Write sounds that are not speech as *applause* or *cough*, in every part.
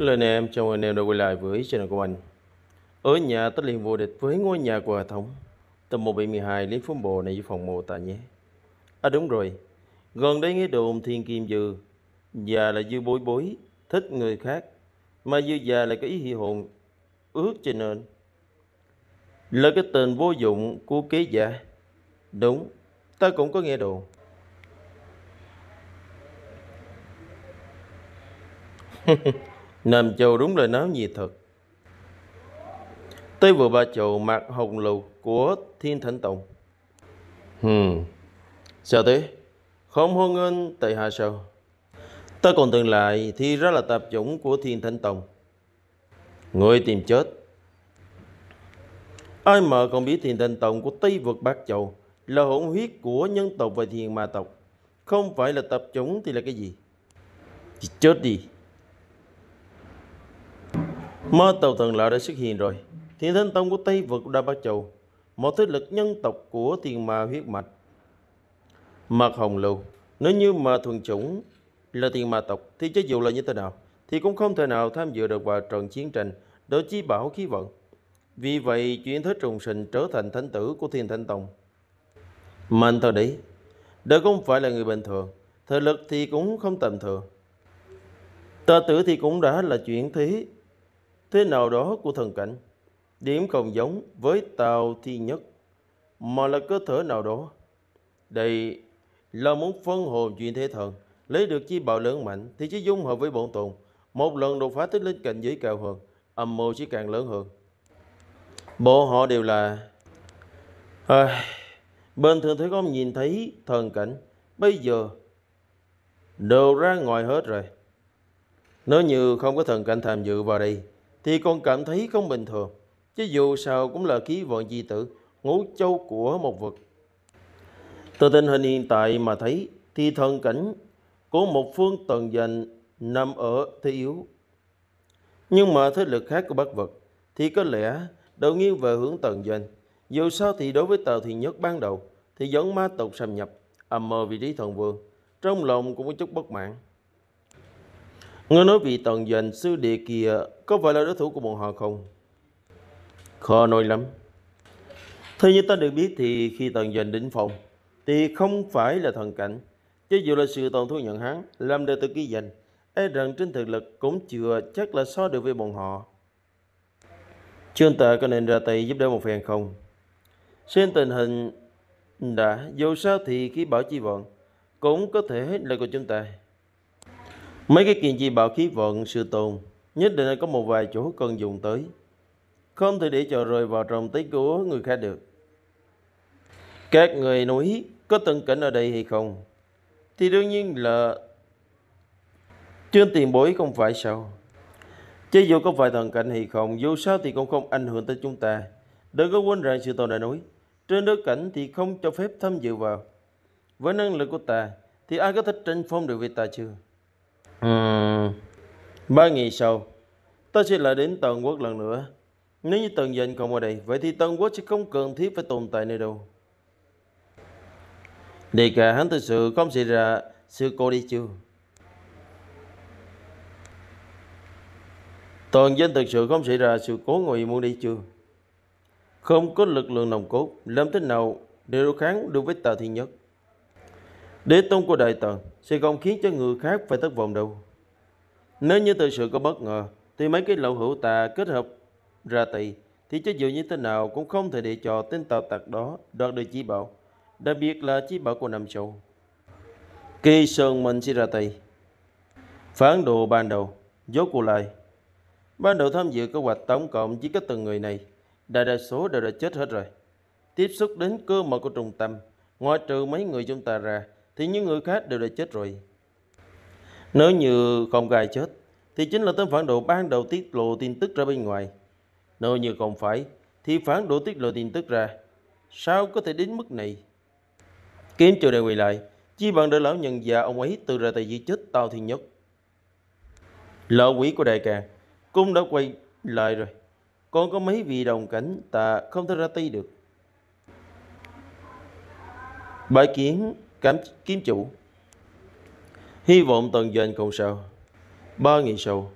Hello anh em, chào anh em đã quay lại với channel của Anh. Ở nhà tất liền vô địch với ngôi nhà của hệ thống Tầm 172 Lý Phú Bồ này với phòng mộ tại nhé À đúng rồi, gần đây nghe đồn Thiên Kim Dư Già là Dư bối bối, thích người khác Mà Dư già là cái ý hi hồn, ước cho nên Là cái tên vô dụng của kế giả Đúng, ta cũng có nghe đồn *laughs* Nam Châu đúng lời nói nhiệt thật. Tới vừa ba chầu mặt hồng lục của Thiên Thánh Tông. Hừm, Sao thế? Không hôn nghênh tại hạ sao? Ta còn tưởng lại thì ra là tạp chủng của Thiên Thánh Tông. Người tìm chết. Ai mà còn biết Thiên Thánh Tông của Tây vượt Bắc Châu là hỗn huyết của nhân tộc và thiên ma tộc. Không phải là tập chủng thì là cái gì? Chết đi. Mơ tàu thần lão đã xuất hiện rồi. Thiên Thánh Tông của Tây vực Đa Bắc Châu, một thế lực nhân tộc của tiền ma huyết mạch. Mạc Hồng Lưu, nếu như mà thuần chủng là tiền ma tộc thì cho dù là như thế nào, thì cũng không thể nào tham dự được vào trận chiến tranh đối chi bảo khí vận. Vì vậy, chuyện thế trùng sinh trở thành thánh tử của Thiên Thánh Tông. Mà anh đấy, đó không phải là người bình thường, thời lực thì cũng không tầm thường. Tờ tử thì cũng đã là chuyện thế thế nào đó của thần cảnh. Điểm không giống với tàu thi nhất, mà là cơ thể nào đó. Đây là muốn phân hồn chuyện thế thần, lấy được chi bảo lớn mạnh thì chỉ dung hợp với bổn tồn. Một lần đột phá tới lên cảnh giới cao hơn, âm mưu chỉ càng lớn hơn. Bộ họ đều là... À, bên thường thấy không nhìn thấy thần cảnh, bây giờ đều ra ngoài hết rồi. Nếu như không có thần cảnh tham dự vào đây, thì con cảm thấy không bình thường. Chứ dù sao cũng là khí vận di tử, ngũ châu của một vực. Từ tình hình hiện tại mà thấy thì thần cảnh của một phương tần dành nằm ở thế yếu. Nhưng mà thế lực khác của bắc vật thì có lẽ đầu nghiêng về hướng tần dành. Dù sao thì đối với tờ thì nhất ban đầu thì giống ma tộc xâm nhập, âm mơ vị trí thần vương. Trong lòng cũng có chút bất mãn. Nghe nói vị tần dành sư địa kia có phải là đối thủ của bọn họ không? Khó nói lắm. thế như ta được biết thì khi tần dành đỉnh phòng thì không phải là thần cảnh. Chứ dù là sự toàn thu nhận hắn làm đệ tử ký danh e rằng trên thực lực cũng chưa chắc là so được với bọn họ. Trương Tệ có nên ra tay giúp đỡ một phen không? Xem tình hình đã, dù sao thì khi bảo chi vọn cũng có thể là của chúng ta. Mấy cái kiện chi bảo khí vận sự tồn Nhất định là có một vài chỗ cần dùng tới Không thể để cho rơi vào trong tay của người khác được Các người núi có từng cảnh ở đây hay không Thì đương nhiên là Trên tiền bối không phải sao Chứ dù có phải thần cảnh hay không Dù sao thì cũng không ảnh hưởng tới chúng ta Đừng có quên rằng sự tồn đại núi Trên đất cảnh thì không cho phép tham dự vào Với năng lực của ta Thì ai có thích tranh phong được vị ta chưa ba ngày sau ta sẽ lại đến tần quốc lần nữa nếu như tần Dân không ở đây vậy thì tần quốc sẽ không cần thiết phải tồn tại nơi đâu Đề cả hắn thực sự không xảy ra sự cô đi chưa Tần dân thực sự không xảy ra sự cố người muốn đi chưa? Không có lực lượng nồng cốt, làm thế nào để đối kháng đối với tà thiên nhất? Đế tôn của Đại Tần sẽ không khiến cho người khác phải thất vọng đâu. Nếu như thực sự có bất ngờ, thì mấy cái lậu hữu tà kết hợp ra tỳ thì cho dù như thế nào cũng không thể để cho tên tào tặc đó đoạt được chỉ bảo, đặc biệt là chỉ bảo của Nam Châu. Kỳ Sơn mình sẽ ra tay. Phán đồ ban đầu, dốt của lại. Ban đầu tham dự kế hoạch tổng cộng chỉ có từng người này, đại đa số đều đã chết hết rồi. Tiếp xúc đến cơ mật của trung tâm, ngoại trừ mấy người chúng ta ra, thì những người khác đều đã chết rồi. Nếu như không gái chết, thì chính là tên phản đồ ban đầu tiết lộ tin tức ra bên ngoài. Nếu như không phải, thì phản đồ tiết lộ tin tức ra. Sao có thể đến mức này? Kiếm triều đại quỳ lại, chi bằng để lão nhân già ông ấy từ ra tay giết chết tao thì nhất. Lão quỷ của đại càng cũng đã quay lại rồi. Còn có mấy vị đồng cảnh ta không thể ra tay được. Bãi kiến cánh kiếm chủ hy vọng tận dành cầu sao ba ngày sau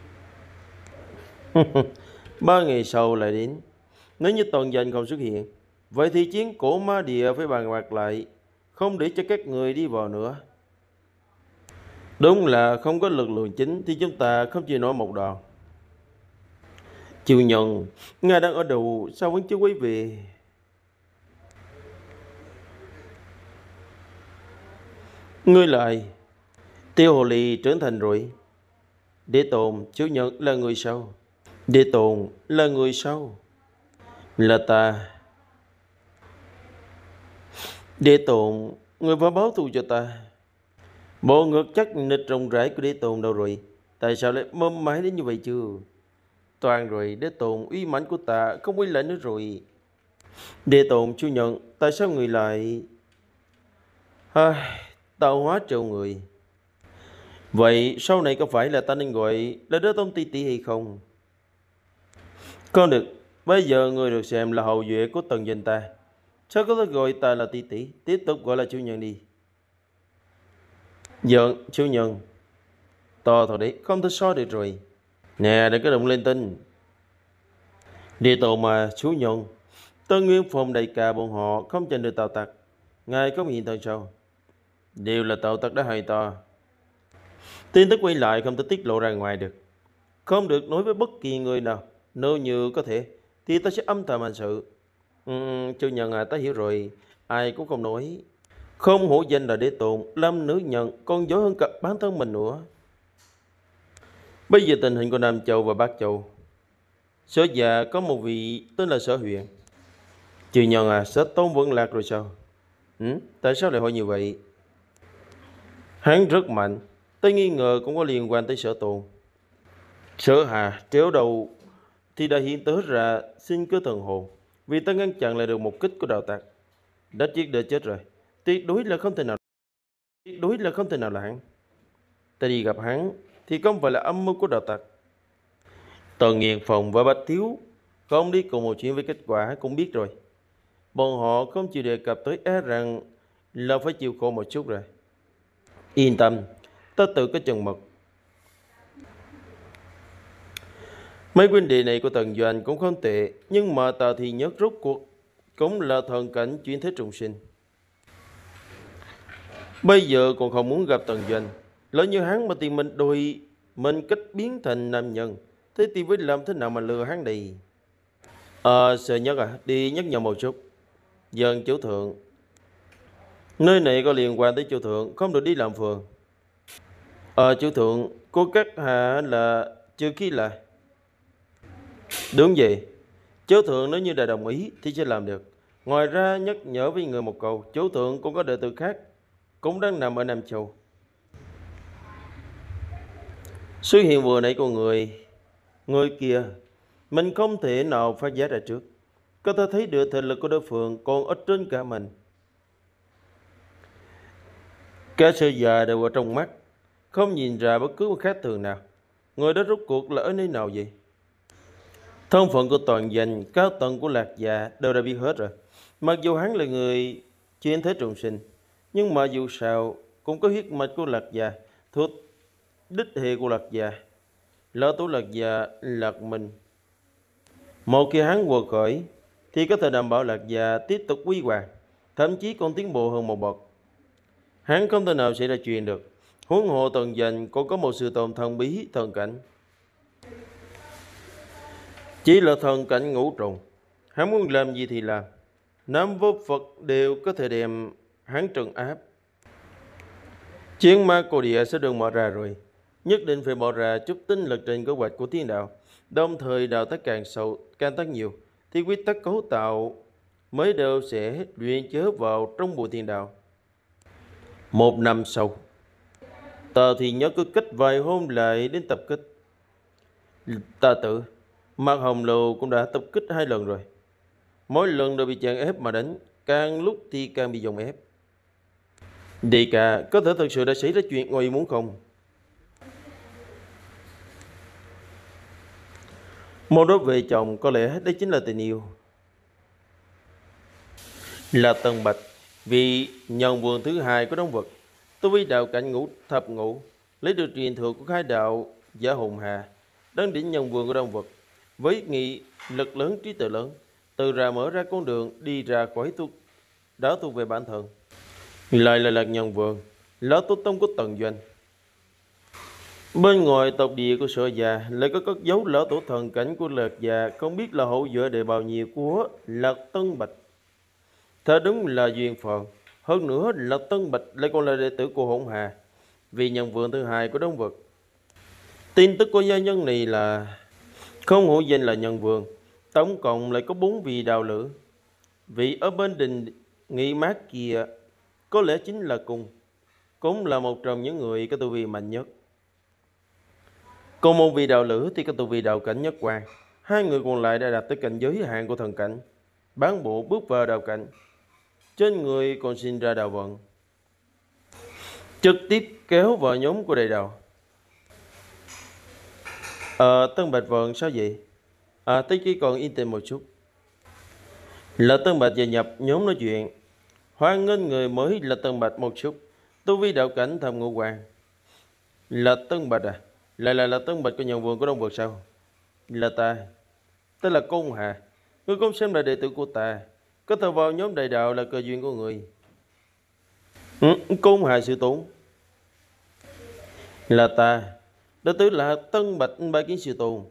*laughs* ba ngày sau lại đến nếu như toàn dành không xuất hiện vậy thì chiến cổ ma địa phải bàn bạc lại không để cho các người đi vào nữa đúng là không có lực lượng chính thì chúng ta không chỉ nổi một đòn chịu nhận ngài đang ở đầu sao vẫn chưa quay về Ngươi lại, tiêu hồ ly trưởng thành rồi. Đế Tồn chủ nhận là người sau. Đế Tồn là người sau. Là ta. Đế Tồn người phải báo thù cho ta. Bộ ngược chắc nịch rộng rãi của đế Tồn đâu rồi? Tại sao lại mâm mái đến như vậy chưa? Toàn rồi, đế Tồn uy mãnh của ta không uy lệnh nữa rồi. Đế Tồn chủ nhận, tại sao người lại... À, tạo hóa trêu người. Vậy sau này có phải là ta nên gọi là đứa tôn ti tỷ hay không? Con được, bây giờ người được xem là hậu duệ của tần danh ta. Sao có thể gọi ta là tỷ tỷ, tiếp tục gọi là chủ nhân đi. Giận, vâng, chủ nhân. To thôi đấy, không thể so được rồi. Nè, đừng có đụng lên tinh. Địa tổ mà, chủ nhân. Tân Nguyên Phong đại ca bọn họ không tranh được tạo tặc. Ngài có hiện thân sao? đều là tạo tật đã hay to. Tin tức quay lại không thể tiết lộ ra ngoài được. Không được nói với bất kỳ người nào. Nếu như có thể, thì ta sẽ âm thầm hành sự. Ừ, chưa nhận à, ta hiểu rồi. Ai cũng không nói. Không hổ danh là đế tồn, Lâm nữ nhận con dối hơn cả bản thân mình nữa. Bây giờ tình hình của Nam Châu và Bắc Châu. Sở già có một vị tên là Sở Huyền. Chưa nhận à, Sở Tôn vẫn lạc rồi sao? Ừ, tại sao lại hỏi như vậy? Hắn rất mạnh, tới nghi ngờ cũng có liên quan tới sở tồn. Sở hà kéo đầu thì đã hiện tới ra xin cơ thần hồn vì ta ngăn chặn lại được một kích của đạo tặc. Đã chết để chết rồi, tuyệt đối là không thể nào tuyệt đối là không thể nào là hắn. Ta đi gặp hắn thì không phải là âm mưu của đạo tặc. Tần Nghiền Phòng và Bạch Thiếu không đi cùng một chuyện với kết quả cũng biết rồi. Bọn họ không chịu đề cập tới e rằng là phải chịu khổ một chút rồi. Yên tâm, tớ tự có chừng mực. Mấy quyên địa này của Tần Doanh cũng không tệ, nhưng mà tờ thì nhất rút cuộc cũng là thần cảnh chuyển thế trùng sinh. Bây giờ còn không muốn gặp Tần Doanh, lỡ như hắn mà tìm mình đôi mình cách biến thành nam nhân, thế thì với làm thế nào mà lừa hắn đi? Ờ, à, sợ nhất à, đi nhắc nhở một chút. Dân chủ thượng, Nơi này có liên quan tới chư thượng, không được đi làm phường. Ở chư thượng, của các hạ là chưa khí lại. Đúng vậy, chư thượng nếu như đã đồng ý thì sẽ làm được. Ngoài ra nhắc nhở với người một câu chư thượng cũng có đệ tử khác, cũng đang nằm ở Nam Châu. Sự hiện vừa nãy của người, người kia, mình không thể nào phát giá ra trước. Có thể thấy được thực lực của đối phương còn ở trên cả mình. Cái sự già đều ở trong mắt, không nhìn ra bất cứ một khác thường nào. Người đó rốt cuộc là ở nơi nào vậy? Thân phận của toàn danh, cao tầng của lạc già đều đã biết hết rồi. Mặc dù hắn là người chuyên thế trùng sinh, nhưng mà dù sao cũng có huyết mạch của lạc già, thuộc đích hệ của lạc già. Lão tú lạc già, lạc mình. Một khi hắn quật khởi, thì có thể đảm bảo lạc già tiếp tục quý hoàng, thậm chí còn tiến bộ hơn một bậc. Hắn không thể nào xảy ra chuyện được. Huống hộ tần dành còn có một sự tồn thần bí thần cảnh. Chỉ là thần cảnh ngũ trùng. Hắn muốn làm gì thì làm. Nam vô Phật đều có thể đem hắn trừng áp. Chiến ma cổ địa sẽ được mở ra rồi. Nhất định phải bỏ ra chút tinh lực trên kế hoạch của thiên đạo. Đồng thời đạo tác càng sâu, càng tác nhiều. Thì quy tắc cấu tạo mới đều sẽ luyện chớ vào trong bộ thiên đạo. Một năm sau, tờ thì nhớ cứ kích vài hôm lại đến tập kích. Ta tự, Mạc Hồng lầu cũng đã tập kích hai lần rồi. Mỗi lần đều bị chàng ép mà đánh, càng lúc thì càng bị dồn ép. Đi cả, có thể thật sự đã xảy ra chuyện ngoài muốn không? Mô đối về chồng có lẽ đấy chính là tình yêu. Là Tần Bạch vì nhân vườn thứ hai của động vật, tu vi đạo cảnh ngũ thập ngũ, lấy được truyền thừa của khai đạo giả hùng hà, đấng đỉnh nhân vườn của động vật với nghị lực lớn trí tuệ lớn, từ ra mở ra con đường đi ra khỏi tu đó tu về bản thân. Lại là lạc nhân vườn, lão tu tông của tần doanh. Bên ngoài tộc địa của sở già lại có cất dấu lão tổ thần cảnh của lạc già không biết là hậu dựa đề bao nhiêu của lạc tân bạch Thế đúng là duyên phận. Hơn nữa là Tân Bạch lại còn là đệ tử của Hỗn Hà. Vì nhân vượng thứ hai của Đông Vực. Tin tức của gia nhân này là không hổ danh là nhân vượng. Tổng cộng lại có bốn vị đào lữ. Vị ở bên đình nghị mát kia có lẽ chính là cùng. Cũng là một trong những người có tu vi mạnh nhất. Còn một vị đạo lữ thì có tu vi đạo cảnh nhất quan. Hai người còn lại đã đạt tới cảnh giới hạn của thần cảnh. Bán bộ bước vào đạo cảnh trên người còn sinh ra đạo vận trực tiếp kéo vợ nhóm của đại đầu à, ờ, tân bạch vận sao vậy à, tích chỉ còn yên tĩnh một chút là tân bạch gia nhập nhóm nói chuyện hoan nghênh người mới là tân bạch một chút tu vi đạo cảnh thầm ngũ quan là tân bạch à là là là tân bạch của nhân vườn của đông vực sao là ta tên là côn hà ngươi cũng xem là đệ tử của ta có thờ vào nhóm đại đạo là cơ duyên của người ừ, cung hài sự tổn Là ta Đó tứ là tân bạch ba kiến sự tồn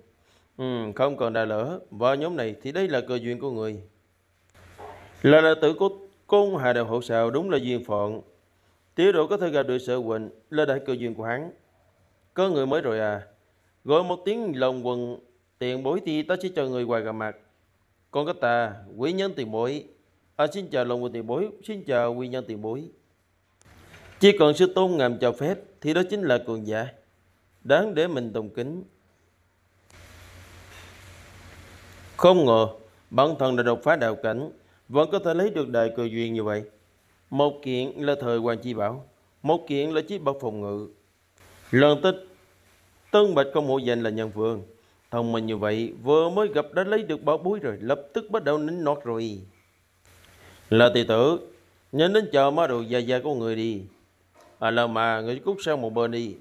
ừ, Không còn đà lỡ Vào nhóm này thì đây là cơ duyên của người Là đệ tử của cung hài đạo hậu sào đúng là duyên phận Tiểu độ có thể gặp được sợ quỳnh Là đại cơ duyên của hắn Có người mới rồi à Gọi một tiếng lòng quần Tiền bối thì ta sẽ cho người hoài gặp mặt con có tà quý nhân tiền bối à, xin chào lòng tiền bối xin chào quý nhân tiền bối chỉ cần sư tôn ngầm cho phép thì đó chính là cường giả đáng để mình tùng kính không ngờ bản thân đã đột phá đạo cảnh vẫn có thể lấy được đại cơ duyên như vậy một kiện là thời hoàng chi bảo một kiện là chiếc bảo phòng ngự lần tích tân bạch công hộ danh là nhân vương Thông minh như vậy, vừa mới gặp đã lấy được bảo bối rồi, lập tức bắt đầu nín nót rồi. Là tỷ tử, nhớ đến chờ má đồ già già của người đi. À là mà, người cút sang một bên đi.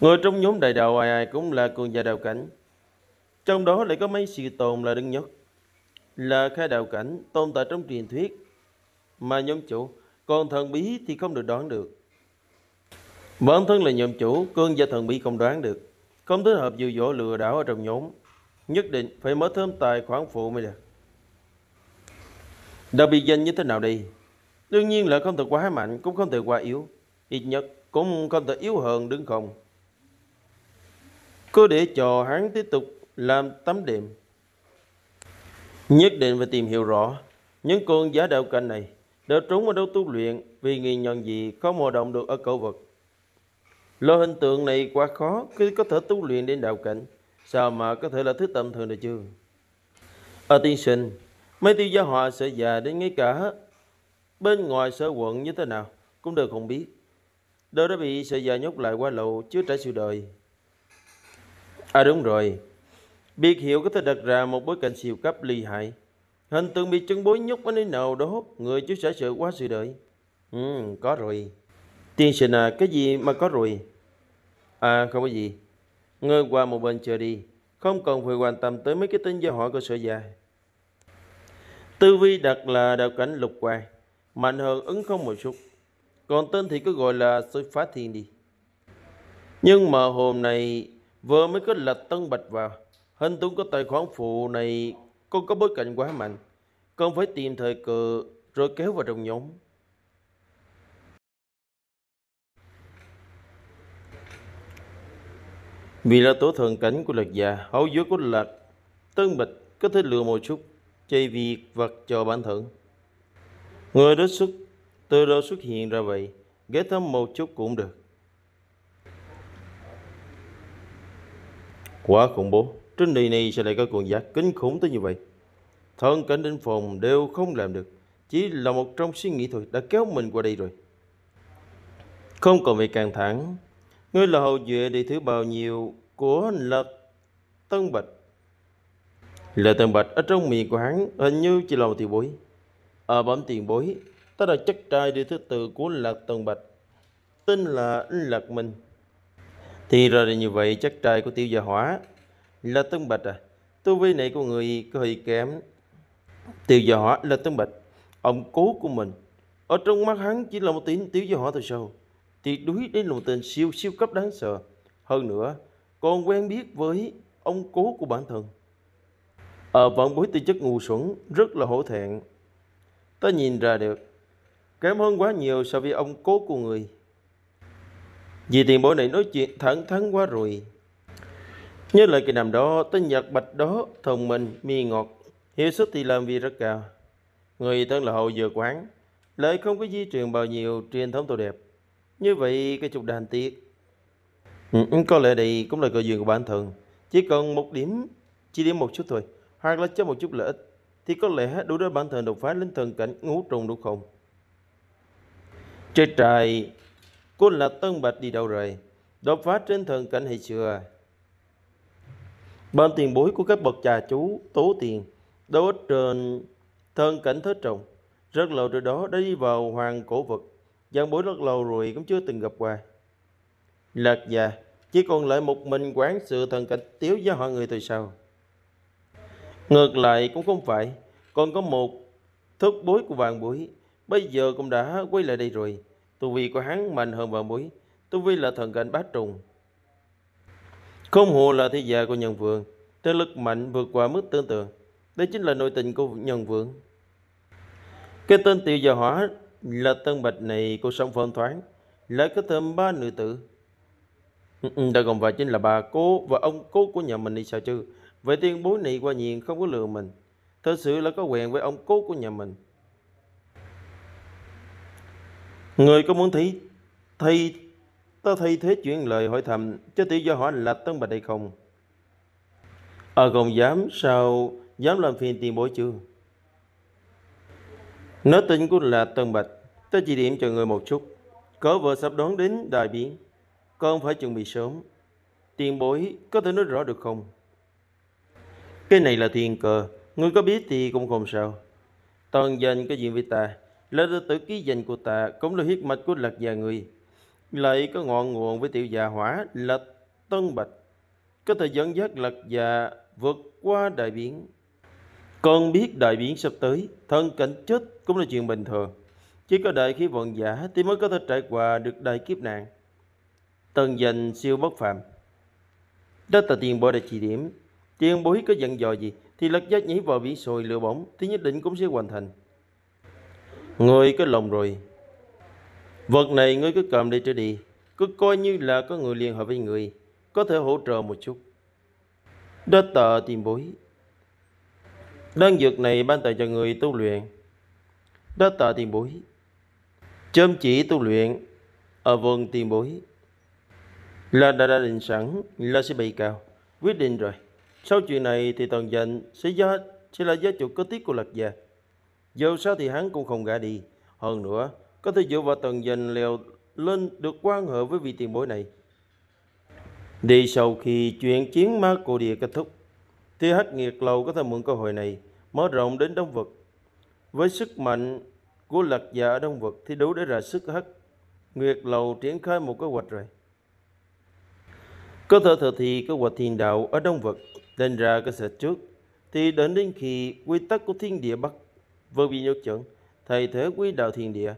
Người trong nhóm đại đạo ai ai cũng là cường gia đạo cảnh. Trong đó lại có mấy sự tồn là đứng nhất. Là khai đạo cảnh tồn tại trong truyền thuyết. Mà nhóm chủ, còn thần bí thì không được đoán được. Bản thân là nhóm chủ, cương gia thần bí không đoán được. Không thích hợp dụ dỗ lừa đảo ở trong nhóm. Nhất định phải mở thêm tài khoản phụ mới được. Đặc biệt danh như thế nào đi? Đương nhiên là không thể quá mạnh cũng không thể quá yếu. Ít nhất cũng không thể yếu hơn đứng không. Cứ để cho hắn tiếp tục làm tấm điểm. Nhất định phải tìm hiểu rõ những con giả đạo cảnh này đã trốn ở đâu tu luyện vì nghi nhận gì có mò động được ở cổ vật. Lo hình tượng này quá khó, khi có thể tu luyện đến đạo cảnh, sao mà có thể là thứ tầm thường được chưa? Ở tiên sinh, mấy tiêu gia họa sẽ già đến ngay cả bên ngoài sở quận như thế nào cũng đều không biết. Đều đã bị sợ già nhốt lại qua lầu chứa trải sự đời. À đúng rồi, biệt hiệu có thể đặt ra một bối cảnh siêu cấp ly hại. Hình tượng bị chân bối nhúc ở nơi nào đó, người chứa trải sự quá sự đời. Ừ, có rồi. Tiên sinh à, cái gì mà có rồi? À, không có gì. Ngơi qua một bên chờ đi. Không cần phải quan tâm tới mấy cái tên do hỏi của sở già. Tư vi đặt là đạo cảnh lục quan. Mạnh hơn ứng không một chút. Còn tên thì cứ gọi là sự phá thiên đi. Nhưng mà hôm nay vừa mới có lệch tân bạch vào. Hình tướng có tài khoản phụ này con có bối cảnh quá mạnh. Con phải tìm thời cơ rồi kéo vào trong nhóm. Vì là tổ thần cảnh của lạc già, hậu dưới của lạc, tân bịch có thể lừa một chút, chơi vì vật cho bản thân. Người đó xuất, từ đâu xuất hiện ra vậy, ghé thăm một chút cũng được. Quá khủng bố, trên đời này sẽ lại có cuồng giác kinh khủng tới như vậy. Thân cảnh đến phòng đều không làm được, chỉ là một trong suy nghĩ thôi đã kéo mình qua đây rồi. Không còn bị càng thẳng, Ngươi là hậu duệ đệ thứ bao nhiêu của Lật Tân Bạch. Lệ Tân Bạch ở trong miệng của hắn hình như chỉ là một tiền bối. Ở à, bẩm tiền bối, ta là chất trai đệ thứ tự của Lật Tân Bạch. Tên là Lật Minh. Thì ra là như vậy chất trai của tiêu gia hỏa là Tân Bạch à. Tu vi này của người có hơi kém. Tiêu gia hỏa là Tân Bạch. Ông cố của mình. Ở trong mắt hắn chỉ là một tiếng tiêu gia hỏa thôi sao? Tuyệt đối đến lòng tên siêu siêu cấp đáng sợ. Hơn nữa, còn quen biết với ông cố của bản thân. Ở ờ, à, vẫn bối tư chất ngu xuẩn, rất là hổ thẹn. Ta nhìn ra được, kém hơn quá nhiều so với ông cố của người. Vì tiền bối này nói chuyện thẳng thắn quá rồi. Nhớ lời kỳ nằm đó, tên Nhật Bạch đó, thông minh, mi ngọt, hiệu suất thì làm việc rất cao. Người thân là hậu dừa quán, lại không có di truyền bao nhiêu truyền thống tốt đẹp. Như vậy cái trục đàn tiết ừ, ừ, Có lẽ đây cũng là cơ duyên của bản thân Chỉ cần một điểm Chỉ điểm một chút thôi Hoặc là cho một chút lợi ích Thì có lẽ đủ để bản thân đột phá lên thần cảnh ngũ trùng đúng không Trên trời Cô là Tân Bạch đi đâu rồi Đột phá trên thần cảnh hay chưa Bên tiền bối của các bậc trà chú Tố tiền Đấu trên thần cảnh thất trọng Rất lâu trước đó đã đi vào hoàng cổ vực dân buổi rất lâu rồi cũng chưa từng gặp qua. lật già, chỉ còn lại một mình quán sự thần cảnh tiếu với họ người từ sau. Ngược lại cũng không phải, còn có một thất bối của vàng bối, bây giờ cũng đã quay lại đây rồi. Tu vi của hắn mạnh hơn vàng bối, tu vi là thần cảnh bát trùng. Không hồ là thế già của nhân vương, thế lực mạnh vượt qua mức tưởng tượng. Đây chính là nội tình của nhân vương. Cái tên tiểu già hỏa là tân bạch này cô sống phong thoáng, lại có thêm ba nữ tử. Ừ, ừ, đã còn vợ chính là bà cô và ông cô của nhà mình đi sao chứ? Vậy tiên bố này qua nhiên không có lừa mình. Thật sự là có quen với ông cố của nhà mình. Người có muốn thấy thay ta thay thế chuyện lời hỏi thầm cho tiểu do hỏi là tân bạch đây không? Ờ à, còn dám sao dám làm phiền tiền bối chưa? Nói tin của là Tân Bạch Tôi chỉ điểm cho người một chút. cỡ vừa sắp đón đến đại biến. Con phải chuẩn bị sớm. Tiền bối có thể nói rõ được không? Cái này là thiên cờ. người có biết thì cũng không sao. Toàn danh cái diện với ta. Là đệ tử ký danh của ta cũng là huyết mạch của lạc già người. Lại có ngọn nguồn với tiểu già hỏa là tân bạch. Có thể dẫn dắt lạc già vượt qua đại biến. Con biết đại biến sắp tới, thân cảnh chết cũng là chuyện bình thường. Chỉ có đợi khi vận giả thì mới có thể trải qua được đại kiếp nạn. Tần dành siêu bất phạm. Đó là tiền Bối đã chỉ điểm. Tiền Bối có dặn dò gì thì lật giác nhảy vào biển sồi lửa bỏng thì nhất định cũng sẽ hoàn thành. Người có lòng rồi. Vật này ngươi cứ cầm đi trở đi. Cứ coi như là có người liên hệ với người. Có thể hỗ trợ một chút. Đó tờ tiền bối. Đơn dược này ban tặng cho người tu luyện. Đó tờ tiền bối chăm chỉ tu luyện ở vườn tiền bối là đã, đã định sẵn là sẽ bị cao quyết định rồi sau chuyện này thì toàn dành sẽ do sẽ là gia chủ có tiết của lạc gia dù sao thì hắn cũng không gã đi hơn nữa có thể dựa vào tần dành leo lên được quan hệ với vị tiền bối này đi sau khi chuyện chiến ma cổ địa kết thúc thì hắc nghiệt lầu có thể mượn cơ hội này mở rộng đến đông vực với sức mạnh của lạc dạ ở Đông Vực thì đủ để ra sức hết. Nguyệt Lầu triển khai một kế hoạch rồi. Có thể thực thi kế hoạch thiên đạo ở Đông Vực lên ra cơ sở trước thì đến đến khi quy tắc của thiên địa bắt vừa bị nhốt chuẩn, thay thế quy đạo thiên địa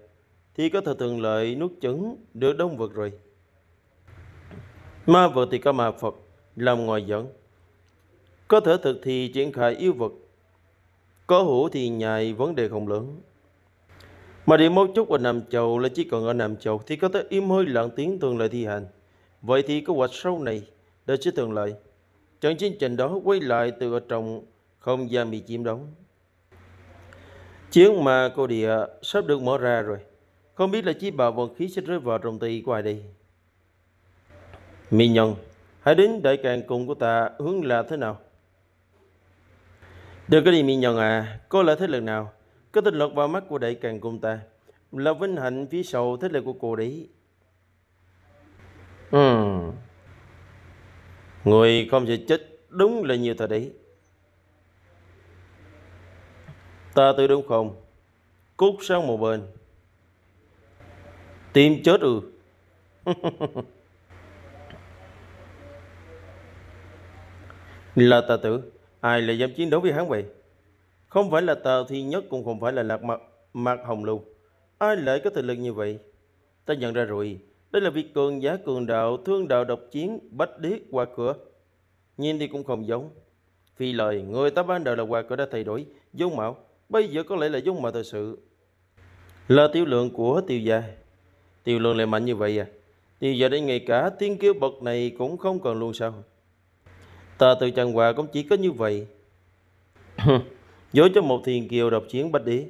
thì có thể thường lợi nuốt chửng được Đông Vực rồi. Ma vực thì có ma Phật làm ngoài dẫn. Có thể thực thì triển khai yêu vật, Có hữu thì nhài vấn đề không lớn. Mà điểm mấu chốt ở Nam Châu là chỉ còn ở Nam Châu thì có thể im hơi lặng tiếng thường lại thi hành. Vậy thì kế hoạch sau này đã sẽ thường lai. Trận chiến trình đó quay lại từ ở trong không gian bị chiếm đóng. Chiến mà cô địa sắp được mở ra rồi. Không biết là chí bảo vận khí sẽ rơi vào trong tay của ai đây. Mỹ nhân, hãy đến đại càng cùng của ta hướng là thế nào? được cái đi Mỹ nhân à, cô là thế lực nào? Cái tình lọt vào mắt của đại càng cùng ta Là vinh hạnh phía sau thế lực của cô đấy ừ. Người không sẽ chết đúng là nhiều thật đấy Ta tự đúng không Cút sang một bên Tim chết ừ *laughs* Là tà tử Ai lại dám chiến đấu với hắn vậy không phải là Tào Thiên Nhất cũng không phải là Lạc Mạc, Mạc Hồng Lưu. Ai lại có thực lực như vậy? Ta nhận ra rồi, đây là việc cường giá cường đạo, thương đạo độc chiến, bách điếc qua cửa. Nhìn thì cũng không giống. vì lời, người ta ban đầu là qua cửa đã thay đổi, dung mạo, bây giờ có lẽ là dung mạo thật sự. Là tiêu lượng của tiêu gia. Tiêu lượng lại mạnh như vậy à? Tiêu giờ đến ngày cả tiên kiêu bậc này cũng không còn luôn sao? Ta từ trần hòa cũng chỉ có như vậy. *laughs* Dối cho một thiền kiều độc chiến bách đế,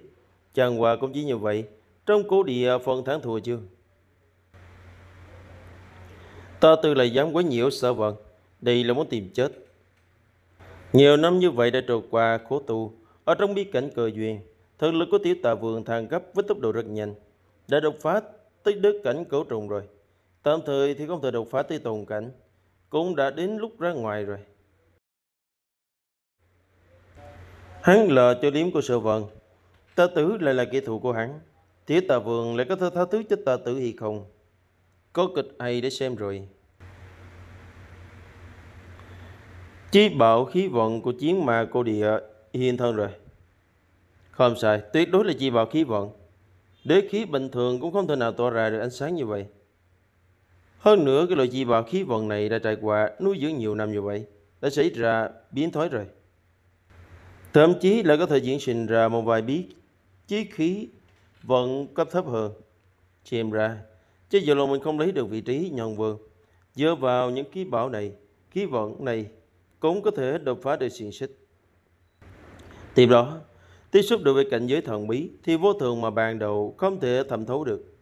chàng hòa cũng chỉ như vậy, trong cố địa phần thắng thua chưa? Ta từ lại dám quấy nhiễu sợ vận, đây là muốn tìm chết. Nhiều năm như vậy đã trôi qua khổ tu, ở trong bí cảnh cờ duyên, thực lực của tiểu tà vườn thăng gấp với tốc độ rất nhanh, đã đột phá tới đứt cảnh cửu trùng rồi. Tạm thời thì không thể đột phá tới tồn cảnh, cũng đã đến lúc ra ngoài rồi. Hắn là cho liếm của sở vận. Ta tử lại là kẻ thù của hắn. Tía tà vườn lại có thể tha thứ cho ta tử hay không? Có kịch hay để xem rồi. Chí bảo khí vận của chiến ma cô địa hiên thân rồi. Không sai, tuyệt đối là chi bảo khí vận. Đế khí bình thường cũng không thể nào tỏa ra được ánh sáng như vậy. Hơn nữa cái loại chi bảo khí vận này đã trải qua nuôi dưỡng nhiều năm như vậy, đã xảy ra biến thói rồi. Thậm chí là có thể diễn sinh ra một vài biết chí khí vận cấp thấp hơn. Chìm ra, chứ giờ là mình không lấy được vị trí nhân vương. Dựa vào những ký bảo này, khí vận này cũng có thể đột phá được xiềng xích. Tiếp đó, tiếp xúc được với cảnh giới thần bí thì vô thường mà ban đầu không thể thẩm thấu được.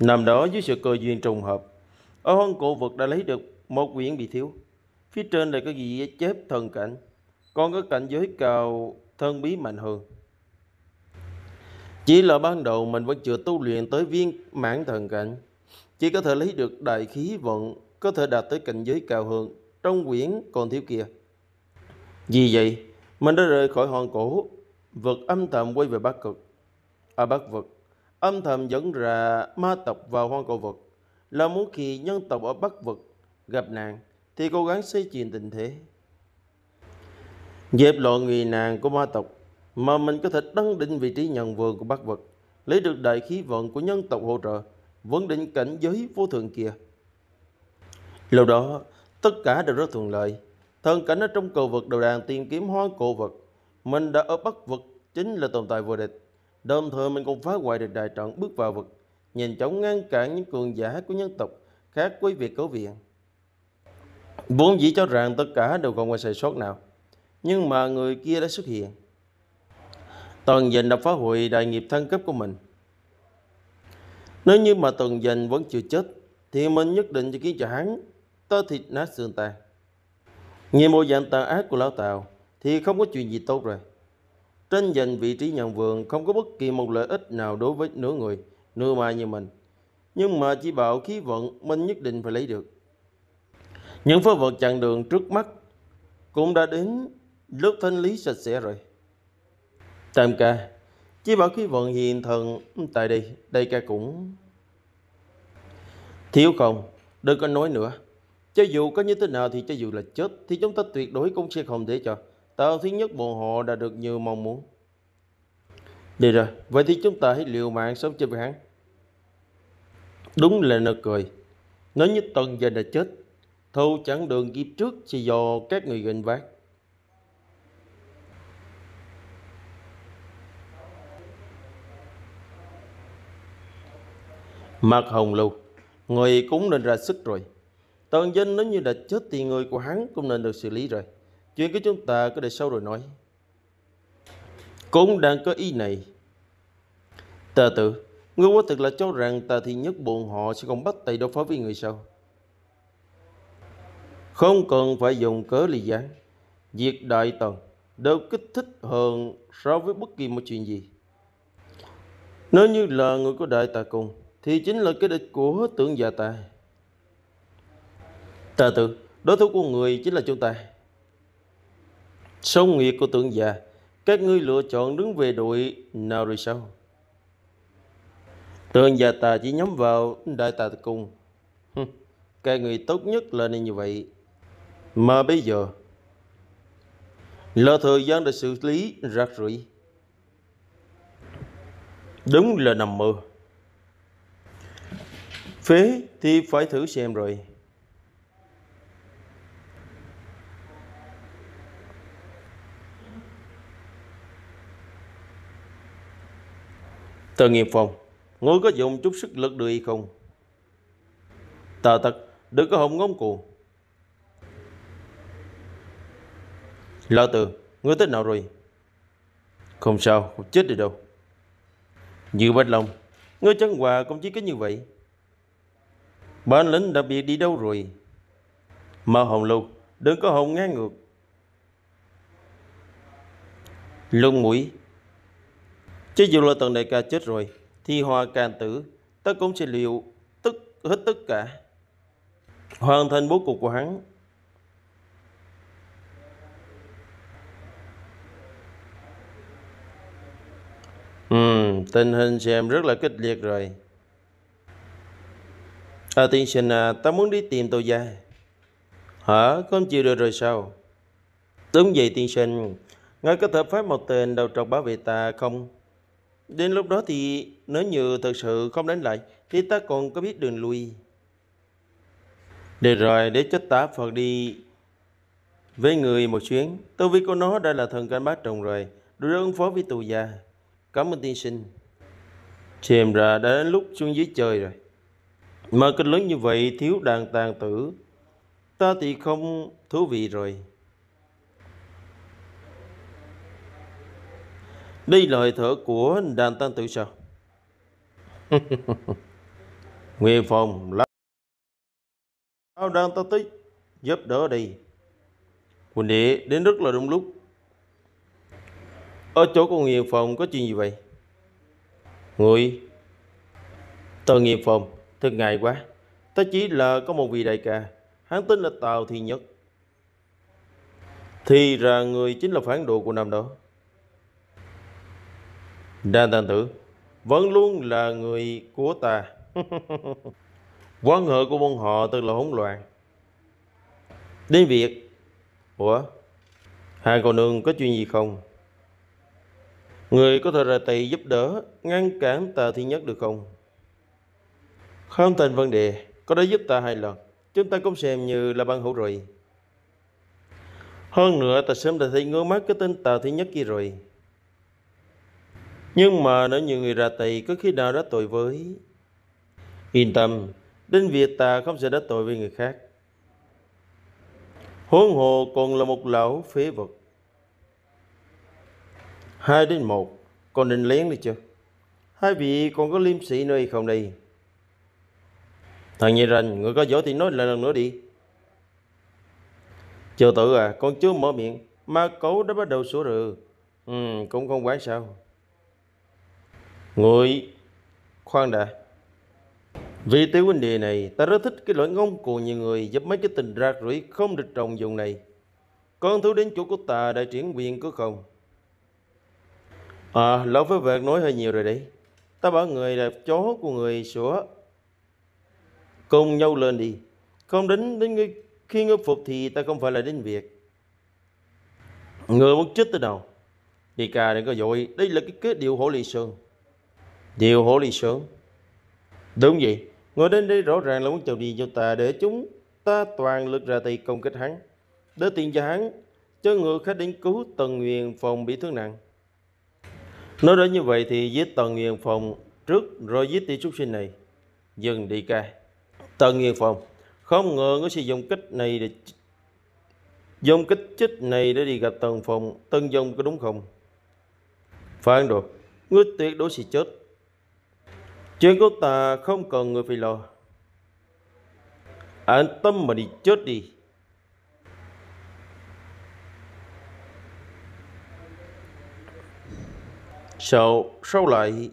Nằm đó dưới sự cơ duyên trùng hợp, ở hoang cổ vực đã lấy được một quyển bị thiếu. Phía trên lại có ghi chép thần cảnh con có cảnh giới cao thân bí mạnh hơn. Chỉ là ban đầu mình vẫn chưa tu luyện tới viên mãn thần cảnh, chỉ có thể lấy được đại khí vận, có thể đạt tới cảnh giới cao hơn trong quyển còn thiếu kia. Vì vậy, mình đã rời khỏi hòn cổ, vực âm thầm quay về Bắc Cực. À Bắc Vực, âm thầm dẫn ra ma tộc vào hoang cổ vực, là muốn khi nhân tộc ở Bắc Vực gặp nạn thì cố gắng xây truyền tình thế. Dẹp loại nghề nàng của ma tộc mà mình có thể đăng định vị trí nhận vườn của bác vật, lấy được đại khí vận của nhân tộc hỗ trợ, vấn định cảnh giới vô thường kia. Lúc đó, tất cả đều rất thuận lợi. Thần cảnh ở trong cầu vực đầu đàn tìm kiếm hóa cổ vật. Mình đã ở bắc vực chính là tồn tại vô địch. Đồng thời mình cũng phá hoại được đại trận bước vào vực, nhanh chóng ngăn cản những cường giả của nhân tộc khác với việc cấu viện. Vốn dĩ cho rằng tất cả đều còn ngoài sai sót nào nhưng mà người kia đã xuất hiện. Tần dình đã phá hủy đại nghiệp thân cấp của mình. Nếu như mà tần dình vẫn chưa chết, thì mình nhất định sẽ khiến cho hắn tơ thịt nát xương tan. Nhìn bộ dạng tàn ác của lão Tào thì không có chuyện gì tốt rồi. Tranh giành vị trí nhận vườn không có bất kỳ một lợi ích nào đối với nửa người, nửa ma như mình. Nhưng mà chỉ bảo khí vận mình nhất định phải lấy được. Những phá vật chặn đường trước mắt cũng đã đến lúc thanh lý sạch sẽ rồi. Tam ca, chỉ bảo khí vận hiền thần ừ, tại đây, đây ca cũng... Thiếu không, đừng có nói nữa. Cho dù có như thế nào thì cho dù là chết thì chúng ta tuyệt đối cũng sẽ không để cho tao thứ nhất bọn họ đã được như mong muốn. Đi rồi, vậy thì chúng ta hãy liều mạng sống cho hắn. Đúng là nực cười. Nói như tần giờ đã chết, thâu chẳng đường kịp trước chỉ do các người gần vác. Mặt hồng lưu, người cũng nên ra sức rồi. tần dân nếu như đã chết thì người của hắn cũng nên được xử lý rồi. Chuyện của chúng ta có để sau rồi nói. Cũng đang có ý này. Tà tự, ngươi quả thực là cho rằng tà thì nhất bọn họ sẽ không bắt tay đối phó với người sau. Không cần phải dùng cớ lý gián. Việc đại tần đều kích thích hơn so với bất kỳ một chuyện gì. Nếu như là người có đại tà cùng, thì chính là cái địch của tượng già ta. Tà tự, đối thủ của người chính là chúng ta. Sông nghiệp của tượng già, các ngươi lựa chọn đứng về đội nào rồi sao? Tượng già tà chỉ nhắm vào đại tà cùng Các người tốt nhất là nên như vậy. Mà bây giờ là thời gian để xử lý rác rưởi. Đúng là nằm mơ phế thì phải thử xem rồi Tờ nghiệp phòng Ngươi có dùng chút sức lực được hay không Tờ thật Đừng có hồng ngóng cuồng Lão tử Ngươi tới nào rồi Không sao Không chết đi đâu Như bách long, Ngươi chẳng hòa công chí cái như vậy Bản lĩnh đã bị đi đâu rồi? Mà hồng lục, đừng có hồng ngang ngược. Lung mũi. Chứ dù là tần đại ca chết rồi, thì hòa càng tử, ta cũng sẽ liệu tức hết tất cả. Hoàn thành bố cục của hắn. Ừ, tình hình xem rất là kịch liệt rồi. À, tiên sinh à, ta muốn đi tìm tôi gia. Hả, không chịu được rồi sao? Đúng vậy tiên sinh, ngài có thể phái một tên đầu trọc bảo vệ ta không? Đến lúc đó thì nếu như thật sự không đánh lại thì ta còn có biết đường lui. Được rồi, để cho ta Phật đi với người một chuyến. Tôi vi cô nó đã là thần canh bát trồng rồi, đối ứng phó với tù gia. Cảm ơn tiên sinh. Chìm ra đã đến lúc xuống dưới trời rồi mà kinh lớn như vậy thiếu đàn tàn tử Ta thì không thú vị rồi Đây là hơi thở của đàn tăng tử sao *laughs* Nguyên phòng lắm Sao đang ta tích giúp đỡ đi Quỳnh đệ đến rất là đúng lúc Ở chỗ của Nguyên phòng có chuyện gì vậy Ngụy Tờ Nguyên phòng thật ngài quá, ta chỉ là có một vị đại ca, hắn tên là Tào Thị Nhất. Thì ra người chính là phản đồ của năm đó. Đan Tàng Tử, vẫn luôn là người của ta. *laughs* Quán hệ của bọn họ tức là hỗn loạn. Đến việc, ủa, hai cô nương có chuyện gì không? Người có thể ra tay giúp đỡ, ngăn cản tào Thiên Nhất được không? Không tên vấn đề, có đã giúp ta hai lần, chúng ta cũng xem như là bạn hữu rồi. Hơn nữa ta sớm đã thấy ngứa mắt cái tên Tào Thứ Nhất kia rồi. Nhưng mà nếu như người ra tay có khi nào đã tội với. Yên tâm, đến việc ta không sẽ đã tội với người khác. Huống hồ còn là một lão phế vật. Hai đến một, còn định lén đi chưa? Hai vị còn có liêm sĩ nơi không đây? thằng như rằng người có giỏi thì nói lại lần nữa đi chờ tự à con chưa mở miệng mà cậu đã bắt đầu sủa rừ ừ, cũng không quá sao người khoan đã vì tiểu vấn đề này ta rất thích cái lỗi ngông cuồng nhiều người giúp mấy cái tình rạc rưởi không được trồng dùng này con thú đến chỗ của ta đại triển quyền cứ không à lão với việc nói hơi nhiều rồi đấy ta bảo người là chó của người sủa cùng nhau lên đi không đến đến người, khi ngươi phục thì ta không phải là đến việc người muốn chết tới đâu đi ca đừng có dội đây là cái kết điều hổ ly sơn điều hổ ly sơn đúng vậy ngồi đến đây rõ ràng là muốn chào đi cho ta để chúng ta toàn lực ra tay công kích hắn để tiền cho hắn cho người khách đến cứu tần nguyên phòng bị thương nặng nói đến như vậy thì giết tần nguyên phòng trước rồi giết tiểu trúc sinh này dừng đi ca tân nhiên phòng không ngờ có sử dụng kích này để dùng kích chích này để đi gặp tần phòng tân dông có đúng không phản được ngươi tuyệt đối sẽ chết chuyện của ta không cần người phải lo an tâm mà đi chết đi sau sau lại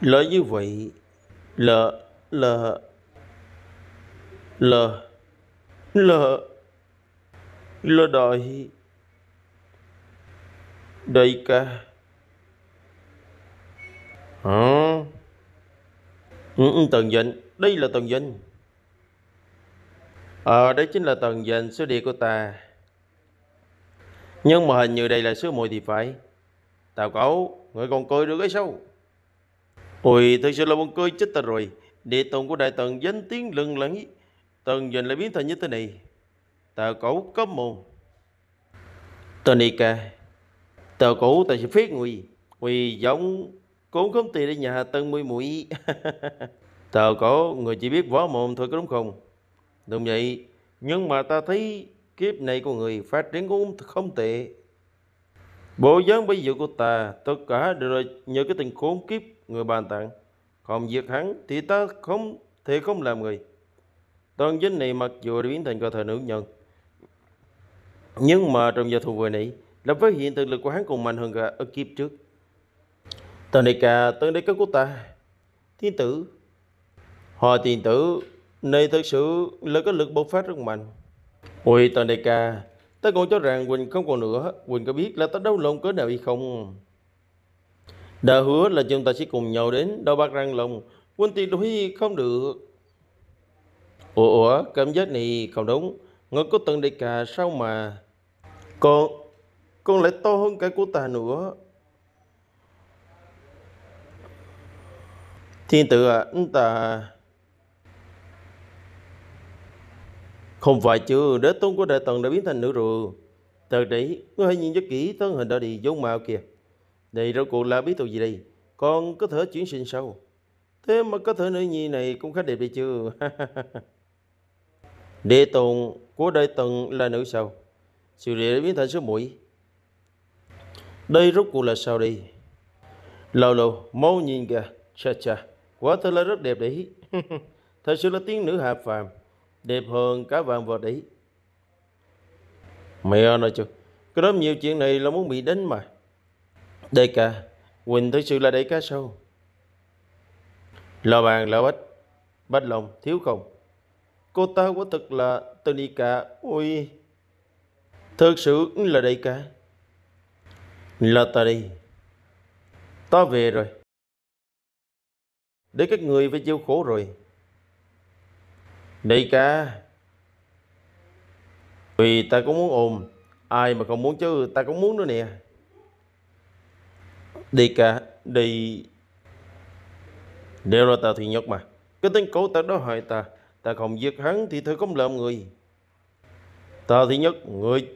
Lỡ như vậy, lỡ, lỡ, lỡ, lỡ, lỡ đòi, đòi ca. Hả? Ừ, ừ tần dịnh, đây là tần dịnh. Ờ, đây chính là tần dịnh số địa của ta. Nhưng mà hình như đây là số mùi thì phải. Tào cẩu, người còn cười được cái sâu. Ôi, thật sự là buồn cười chết ta rồi. địa tông của đại tần danh tiếng lưng lẫy. Tần dần lại biến thành như thế này. Tà cổ có mồm. Tần đi ca. Tà cổ ta sẽ phết nguy. Nguy giống cũng không tiền đến nhà tần mùi mũi. *laughs* tà cổ người chỉ biết võ mồm thôi có đúng không? Đúng vậy. Nhưng mà ta thấy kiếp này của người phát triển cũng không tệ. Bộ dáng bây giờ của ta tất cả đều là nhờ cái tình khốn kiếp người bàn tặng, còn diệt hắn thì ta không thể không làm người toàn dính này mặc dù đã biến thành cơ thể nữ nhân nhưng mà trong giờ thù vừa nãy là phát hiện thực lực của hắn còn mạnh hơn cả ở kiếp trước tần đại ca tần đại ca của ta thiên tử họ thiên tử này thật sự là có lực bộc phát rất mạnh ôi tần đại ca ta còn cho rằng quỳnh không còn nữa quỳnh có biết là ta đau lòng cỡ nào hay không đã hứa là chúng ta sẽ cùng nhau đến đau bác răng lòng Quân tị đuổi không được Ủa, ủa cảm giác này không đúng Ngươi có tận đại cả sao mà Con Con lại to hơn cả của ta nữa Thiên tử à Chúng ta Không phải chứ Đế tôn của đại tần đã biến thành nữ rồi Thật đấy Ngươi hãy nhìn cho kỹ thân hình đó đi giống mạo kìa đây rốt cuộc là bí tù gì đây? Con có thể chuyển sinh sâu. Thế mà có thể nữ nhi này cũng khá đẹp đi chứ. *laughs* Địa tồn của đời tần là nữ sâu. Sự địa biến thành số mũi. Đây rốt cuộc là sao đi? Lâu lâu, mau nhìn kìa. Chà chà, quả thật là rất đẹp đấy. *laughs* Thật sự là tiếng nữ hạ phàm. Đẹp hơn cả vàng vọt đấy. Mẹ nói chứ, có đó nhiều chuyện này là muốn bị đánh mà đây ca, Quỳnh thực sự là đại cá sâu Lò bàn, lò bách, bách lòng, thiếu không? Cô ta quả thật là tên y cả, ui Thật sự là đại ca. Là ta đi. Ta về rồi. Để các người phải chịu khổ rồi. Đại cả Vì ta cũng muốn ôm. Ai mà không muốn chứ ta cũng muốn nữa nè đi cả đi đều là ta thì nhất mà cái tên cổ ta đó hỏi ta ta không giết hắn thì thôi không làm người ta thì nhất người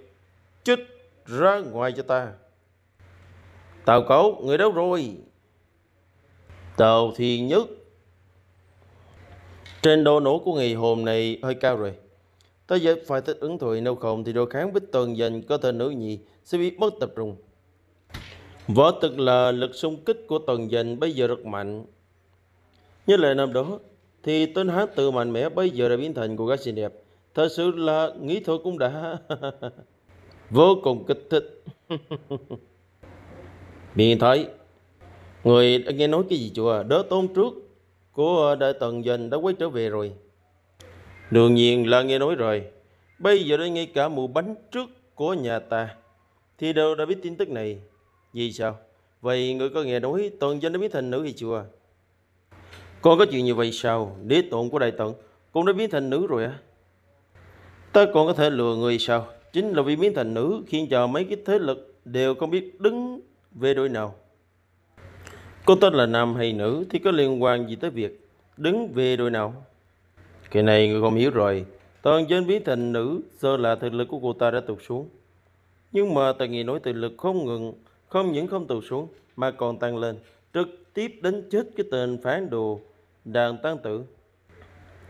chết ra ngoài cho ta tào cẩu người đâu rồi tào thì nhất trên đồ nổ của ngày hôm này hơi cao rồi ta giờ phải thích ứng thôi nếu không thì đồ kháng bích tuần dành có thể nữ nhị sẽ bị mất tập trung Võ thực là lực xung kích của tần dành bây giờ rất mạnh. Như lời năm đó, thì tên hán tự mạnh mẽ bây giờ đã biến thành cô gái xinh đẹp. Thật sự là nghĩ thôi cũng đã *laughs* vô cùng kích thích. *laughs* Miền thấy, người đã nghe nói cái gì chùa đớ tôn trước của đại tần dành đã quay trở về rồi. Đương nhiên là nghe nói rồi. Bây giờ đây ngay cả mụ bánh trước của nhà ta thì đều đã biết tin tức này. Vì sao? Vậy người có nghe nói Tần danh đã biến thành nữ hay chưa? Con có chuyện như vậy sao? Đế tụng của đại tận con đã biến thành nữ rồi à? Ta còn có thể lừa người sao? Chính là vì biến thành nữ khiến cho mấy cái thế lực đều không biết đứng về đội nào. Cô tên là nam hay nữ thì có liên quan gì tới việc đứng về đội nào? Cái này người không hiểu rồi. Tần danh biến thành nữ do là thực lực của cô ta đã tụt xuống. Nhưng mà ta nghe nói thực lực không ngừng không những không tụt xuống mà còn tăng lên, trực tiếp đánh chết cái tên phán đồ đàn tăng tử.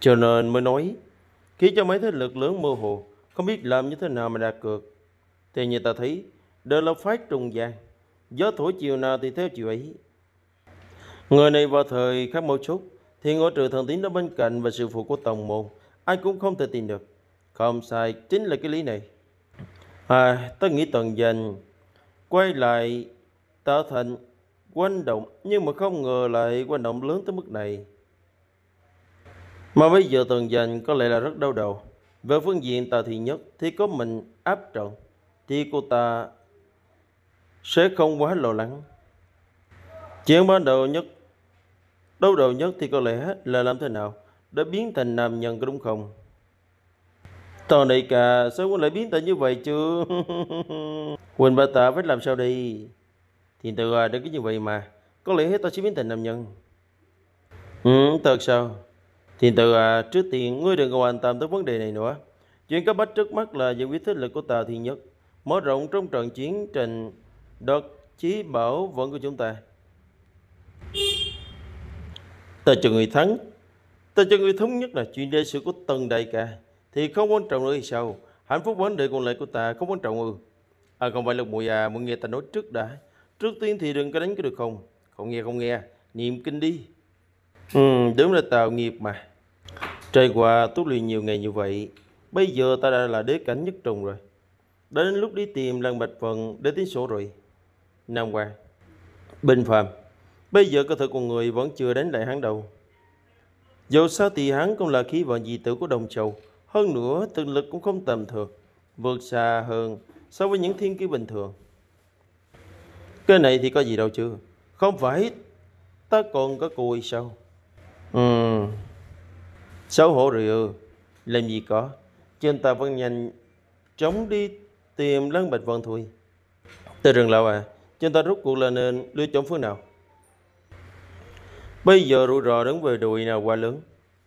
Cho nên mới nói, khi cho mấy thế lực lớn mơ hồ, không biết làm như thế nào mà đạt cược. Thì như ta thấy, đều là phái trùng gian, gió thổi chiều nào thì theo chiều ấy. Người này vào thời khắc mâu chốt, thì ngôi trừ thần tín đó bên cạnh và sự phụ của tổng môn, ai cũng không thể tìm được. Không sai, chính là cái lý này. À, ta nghĩ tần dành quay lại tạo thành quanh động nhưng mà không ngờ lại quanh động lớn tới mức này. Mà bây giờ tường dành có lẽ là rất đau đầu. Về phương diện tà thị nhất thì có mình áp trận thì cô ta sẽ không quá lo lắng. Chuyện ban đầu nhất, đau đầu nhất thì có lẽ là làm thế nào để biến thành nam nhân có đúng không? Tòa đại ca, sao quân lại biến tệ như vậy chứ? *laughs* Quỳnh bà tạ phải làm sao đi? Thiền tự à, đừng có như vậy mà. Có lẽ hết ta sẽ biến thành nam nhân. Ừ, thật sao? Thiền tự à, trước tiên ngươi đừng quan tâm tới vấn đề này nữa. Chuyện cấp bách trước mắt là giải quyết thế lực của Tào Thiên Nhất. Mở rộng trong trận chiến trình đợt chí bảo vận của chúng ta. Ta cho người thắng. Ta cho người thống nhất là chuyện đại sự của Tân Đại Ca thì không quan trọng nữa thì sao hạnh phúc vấn đề còn lại của ta không quan trọng ư à không phải lục mùi à muốn nghe ta nói trước đã trước tiên thì đừng có đánh cái được không không nghe không nghe niệm kinh đi ừ đúng là tạo nghiệp mà trời qua tu luyện nhiều ngày như vậy bây giờ ta đã là đế cảnh nhất trùng rồi đã đến lúc đi tìm lăng bạch phần để tính sổ rồi nam hoàng bình phàm bây giờ cơ thể con người vẫn chưa đánh lại hắn đầu dù sao thì hắn cũng là khí vận dị tử của đồng châu hơn nữa, thực lực cũng không tầm thường, vượt xa hơn so với những thiên kiêu bình thường. Cái này thì có gì đâu chứ? Không phải ta còn có cô cùi sao? Ừ. Xấu hổ rồi ừ. Làm gì có. Trên ta vẫn nhanh chóng đi tìm Lăng Bạch Vân thôi. Từ rừng lão à, chúng ta rút cuộc là nên lựa chọn phương nào? Bây giờ rủi ro đứng về đùi nào quá lớn.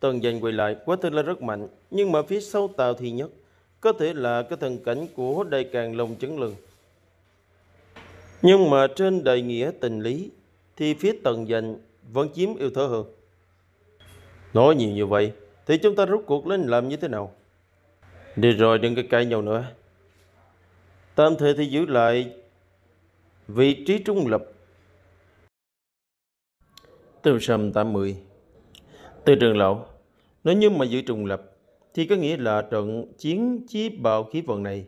Tần giành quay lại quá thật là rất mạnh, nhưng mà phía sau tàu thì nhất. Có thể là cái thần cảnh của đại càng lồng chấn lừng. Nhưng mà trên đại nghĩa tình lý thì phía tần giành vẫn chiếm ưu thế hơn. Nói nhiều như vậy thì chúng ta rút cuộc lên làm như thế nào? Đi rồi đừng có cãi nhau nữa. Tạm thời thì giữ lại vị trí trung lập. Tiêu sâm 80 từ trường lậu nếu như mà giữ trùng lập thì có nghĩa là trận chiến chí bạo khí vận này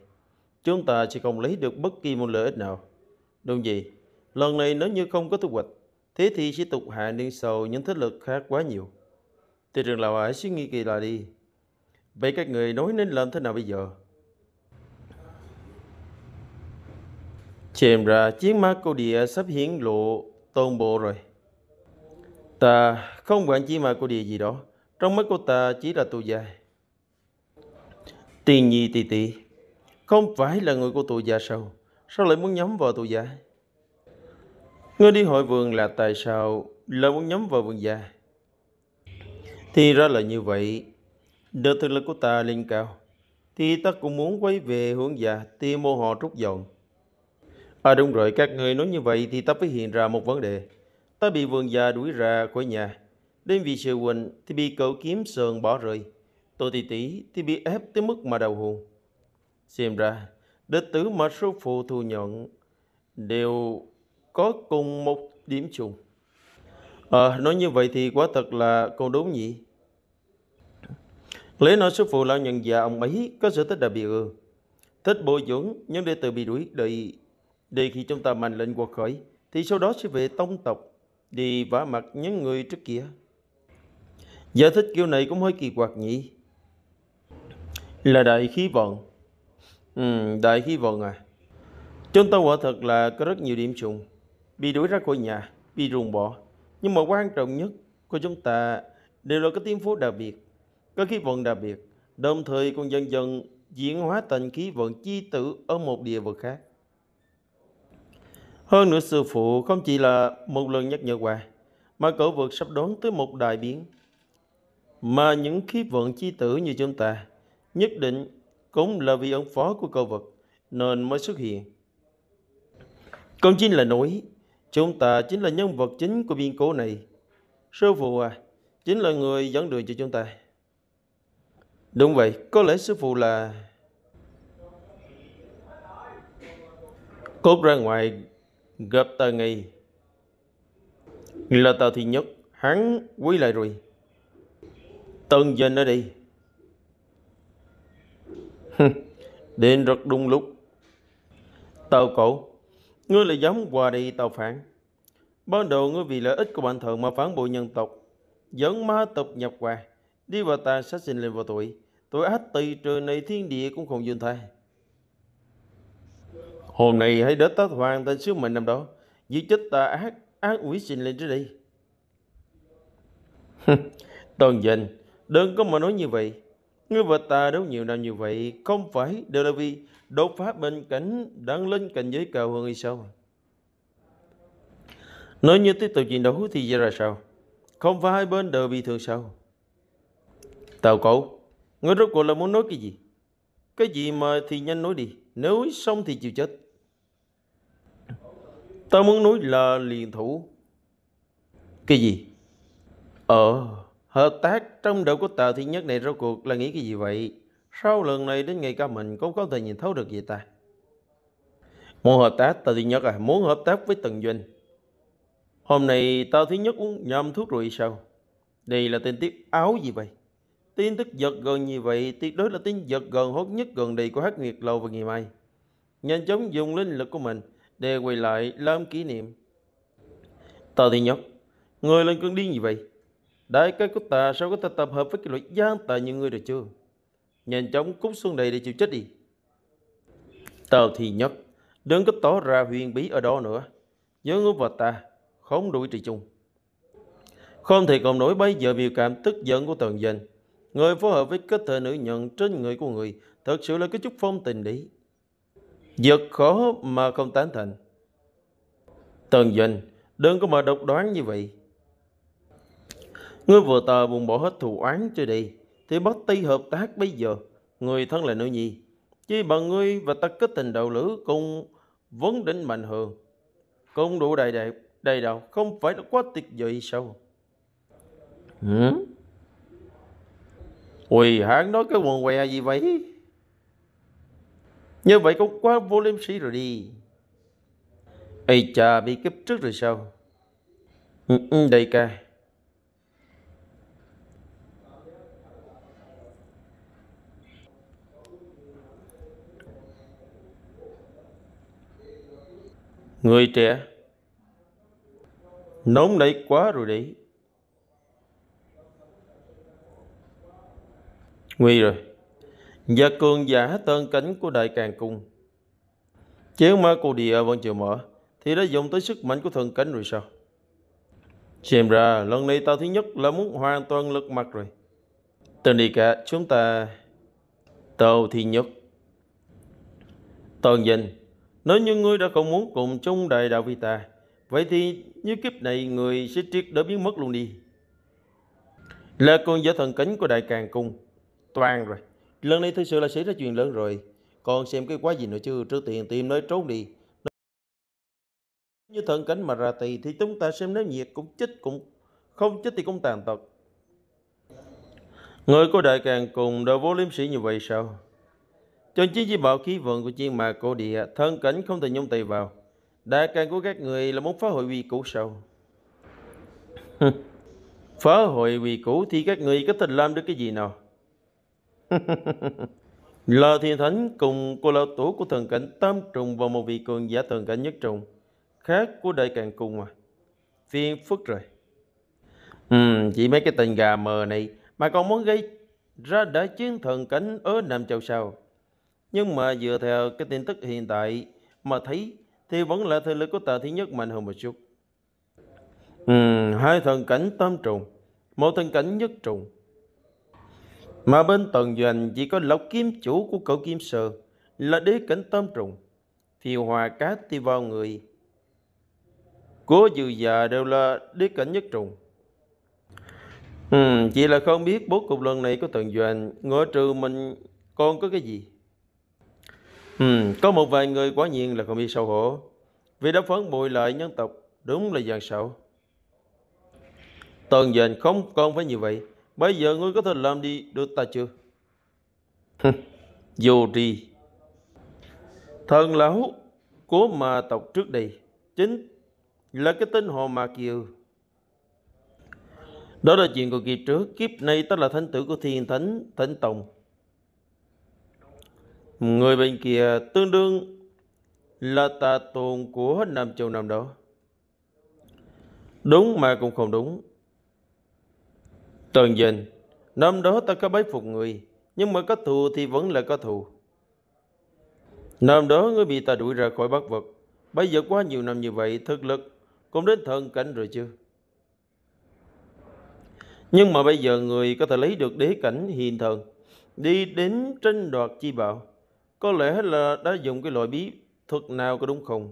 chúng ta sẽ không lấy được bất kỳ một lợi ích nào. Đúng gì? Lần này nếu như không có thu hoạch thế thì sẽ tục hạ niên sầu những thế lực khác quá nhiều. Thì trường lão hãy suy nghĩ kỳ lại đi. Vậy các người nói nên làm thế nào bây giờ? Chèm ra chiến ma cô địa sắp hiển lộ toàn bộ rồi. Ta không quản chiếc ma cô địa gì đó. Trong mắt cô ta chỉ là tù già. Tiền nhi tỷ tỷ, không phải là người của tù già sao? Sao lại muốn nhắm vào tù già? người đi hội vườn là tại sao lại muốn nhắm vào vườn già? Thì ra là như vậy. Được thực lực của ta lên cao, thì ta cũng muốn quay về hướng già tìm mô họ trút giọng. À đúng rồi, các người nói như vậy thì ta phải hiện ra một vấn đề. Ta bị vườn già đuổi ra khỏi nhà Đến vì sự quỳnh thì bị cậu kiếm sờn bỏ rơi. Tô tỷ tỷ thì bị ép tới mức mà đầu hồn. Xem ra, đệ tử mà sư phụ thu nhận đều có cùng một điểm chung. Ờ, à, nói như vậy thì quả thật là cô đúng nhỉ? Lẽ nói sư phụ lão nhận già ông ấy có sở thích đặc biệt ư? Thích bồi dưỡng nhưng đệ tử bị đuổi đi. Để khi chúng ta mạnh lệnh quật khởi thì sau đó sẽ về tông tộc đi vả mặt những người trước kia. Giải thích kiểu này cũng hơi kỳ quặc nhỉ. Là đại khí vận. Ừ, đại khí vận à. Chúng ta quả thật là có rất nhiều điểm trùng. Bị đuổi ra khỏi nhà, bị ruồng bỏ. Nhưng mà quan trọng nhất của chúng ta đều là có tiếng phố đặc biệt, có khí vận đặc biệt. Đồng thời còn dần dần diễn hóa thành khí vận chi tử ở một địa vực khác. Hơn nữa sư phụ không chỉ là một lần nhắc nhở qua, mà cậu vượt sắp đón tới một đại biến mà những khí vận chi tử như chúng ta nhất định cũng là vì ứng phó của cầu vật nên mới xuất hiện. công chính là nổi, chúng ta chính là nhân vật chính của biên cố này. Sư phụ à, chính là người dẫn đường cho chúng ta. Đúng vậy, có lẽ sư phụ là... Cốt ra ngoài gặp tà nghi là tờ thì nhất, hắn quý lại rồi. Tân cho nó đi Đến rất đúng lúc Tàu cổ Ngươi là giống hòa đi tàu phản Ban đầu ngươi vì lợi ích của bản thân mà phản bội nhân tộc Dẫn ma tộc nhập hòa Đi vào ta sát sinh lên vào tuổi Tuổi ác tỳ trời này thiên địa cũng không dương thay Hôm nay hãy đến tác hoàng tên sứ mệnh năm đó Giết chết ta ác Ác quỷ sinh lên trước đi Tôn dình Đừng có mà nói như vậy. Ngươi và ta đấu nhiều năm như vậy, không phải đều là vì đột phá bên cảnh đang lên cảnh giới cao hơn hay sao? Nói như tiếp tục chiến đấu thì ra là sao? Không phải hai bên đều bị thương sao? Tào cậu, ngươi rốt cuộc là muốn nói cái gì? Cái gì mà thì nhanh nói đi, nếu xong thì chịu chết. Tao muốn nói là liền thủ. Cái gì? Ờ... Hợp tác trong đạo của tờ thị nhất này rốt cuộc là nghĩ cái gì vậy? Sau lần này đến ngày ca mình cũng có thể nhìn thấu được gì ta? Muốn hợp tác tờ thị nhất à? Muốn hợp tác với Tần Doanh. Hôm nay tờ thị nhất uống nhầm thuốc rồi sao? Đây là tin tiết áo gì vậy? Tin tức giật gần như vậy tuyệt đối là tin giật gần hốt nhất gần đây của hắc Nguyệt lâu và ngày mai. Nhanh chóng dùng linh lực của mình để quay lại làm kỷ niệm. Tờ thị nhất, người lên cơn điên gì vậy? Đại ca của ta sao có thể tập hợp với cái loại gian tà như ngươi được chưa? Nhanh chóng cút xuống đây để chịu chết đi. Tào thì nhất, đừng có tỏ ra huyền bí ở đó nữa. Nhớ ngươi và ta, không đuổi trì chung. Không thể còn nổi bây giờ biểu cảm tức giận của tần dân. Người phối hợp với kết thể nữ nhận trên người của người thật sự là cái chút phong tình đấy. Giật khó mà không tán thành. Tần dân, đừng có mà độc đoán như vậy. Ngươi vừa tờ buồn bỏ hết thù oán cho đi Thì bất ti hợp tác bây giờ Người thân là nữ nhi Chỉ bằng ngươi và ta kết tình đầu lữ Cùng vấn đến mạnh hường Cũng đủ đầy đẹp Đầy đầu không phải là quá tuyệt vời sao Hử? Quỳ hãng nói cái quần què gì vậy Như vậy cũng quá vô liêm sĩ rồi đi Ây chà bị kiếp trước rồi sao ừ, ừ Đây ca Người trẻ Nóng nảy quá rồi đấy Nguy rồi Và cường giả tên cánh của đại càng cung Chéo ma cô địa vẫn chưa mở Thì đã dùng tới sức mạnh của thân cánh rồi sao Xem ra lần này tao thứ nhất là muốn hoàn toàn lật mặt rồi Tên đi cả chúng ta Tao thứ nhất Tên danh nếu như ngươi đã không muốn cùng chung đại đạo vi ta, vậy thì như kiếp này người sẽ triệt để biến mất luôn đi. Là con giả thần cánh của đại càng cung. Toàn rồi. Lần này thực sự là xảy ra chuyện lớn rồi. Còn xem cái quá gì nữa chứ, trước tiền tìm nơi trốn đi. Như thần cánh mà ra tì thì chúng ta xem nếu nhiệt cũng chết cũng không chết thì cũng tàn tật. Người của đại càng cùng đâu vô liêm sĩ như vậy sao? Trong chiếc di bảo khí vận của chiên mà cổ địa Thân cảnh không thể nhung tay vào Đại càng của các người là muốn phá hội uy cũ sâu Phá hội uy cũ thì các người có thể làm được cái gì nào Lò *laughs* thiên thánh cùng cô lão tổ của thần cảnh tam trùng vào một vị cường giả thần cảnh nhất trùng Khác của đại càng cùng mà Phiên phức rồi ừ, Chỉ mấy cái tên gà mờ này Mà còn muốn gây ra đã chiến thần cảnh ở Nam Châu sao nhưng mà dựa theo cái tin tức hiện tại mà thấy thì vẫn là thế lực của tạ thứ nhất mạnh hơn một chút. Ừ, hai thần cảnh tam trùng, một thần cảnh nhất trùng. Mà bên tần doanh chỉ có lộc kiếm chủ của cậu kim sơ là đế cảnh tam trùng. Thì hòa cá thì vào người. Cố dự già đều là đế cảnh nhất trùng. Ừ, chỉ là không biết bố cục lần này của tần doanh ngoại trừ mình còn có cái gì. Ừ, có một vài người quá nhiên là không biết xấu hổ Vì đã phấn bội lợi nhân tộc Đúng là dạng sậu. Tần dền không còn phải như vậy Bây giờ ngươi có thể làm đi được ta chưa Vô tri Thần lão của mà tộc trước đây Chính là cái tên Hồ mà Kiều Đó là chuyện của kiếp trước Kiếp này ta là thánh tử của thiên thánh Thánh Tông Người bên kia tương đương là tà tôn của hết Nam Châu năm đó. Đúng mà cũng không đúng. Tần dình, năm đó ta có bái phục người, nhưng mà có thù thì vẫn là có thù. Năm đó ngươi bị ta đuổi ra khỏi bắc vật. bây giờ quá nhiều năm như vậy, thực lực cũng đến thần cảnh rồi chưa? Nhưng mà bây giờ người có thể lấy được đế cảnh hiền thần, đi đến tranh đoạt chi bảo. Có lẽ là đã dùng cái loại bí thuật nào có đúng không?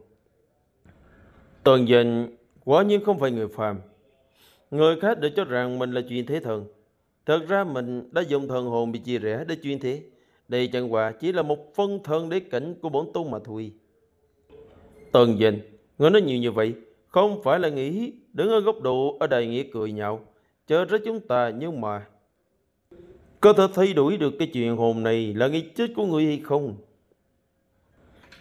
Tần dành quả nhiên không phải người phàm. Người khác để cho rằng mình là chuyên thế thần. Thật ra mình đã dùng thần hồn bị chia rẽ để chuyên thế. Đây chẳng qua chỉ là một phân thân đế cảnh của bổn tôn mà thôi. Tần dành, người nói nhiều như vậy, không phải là nghĩ đứng ở góc độ ở đài nghĩa cười nhạo. Chờ rất chúng ta nhưng mà có thể thay đổi được cái chuyện hồn này là nghi chết của người hay không?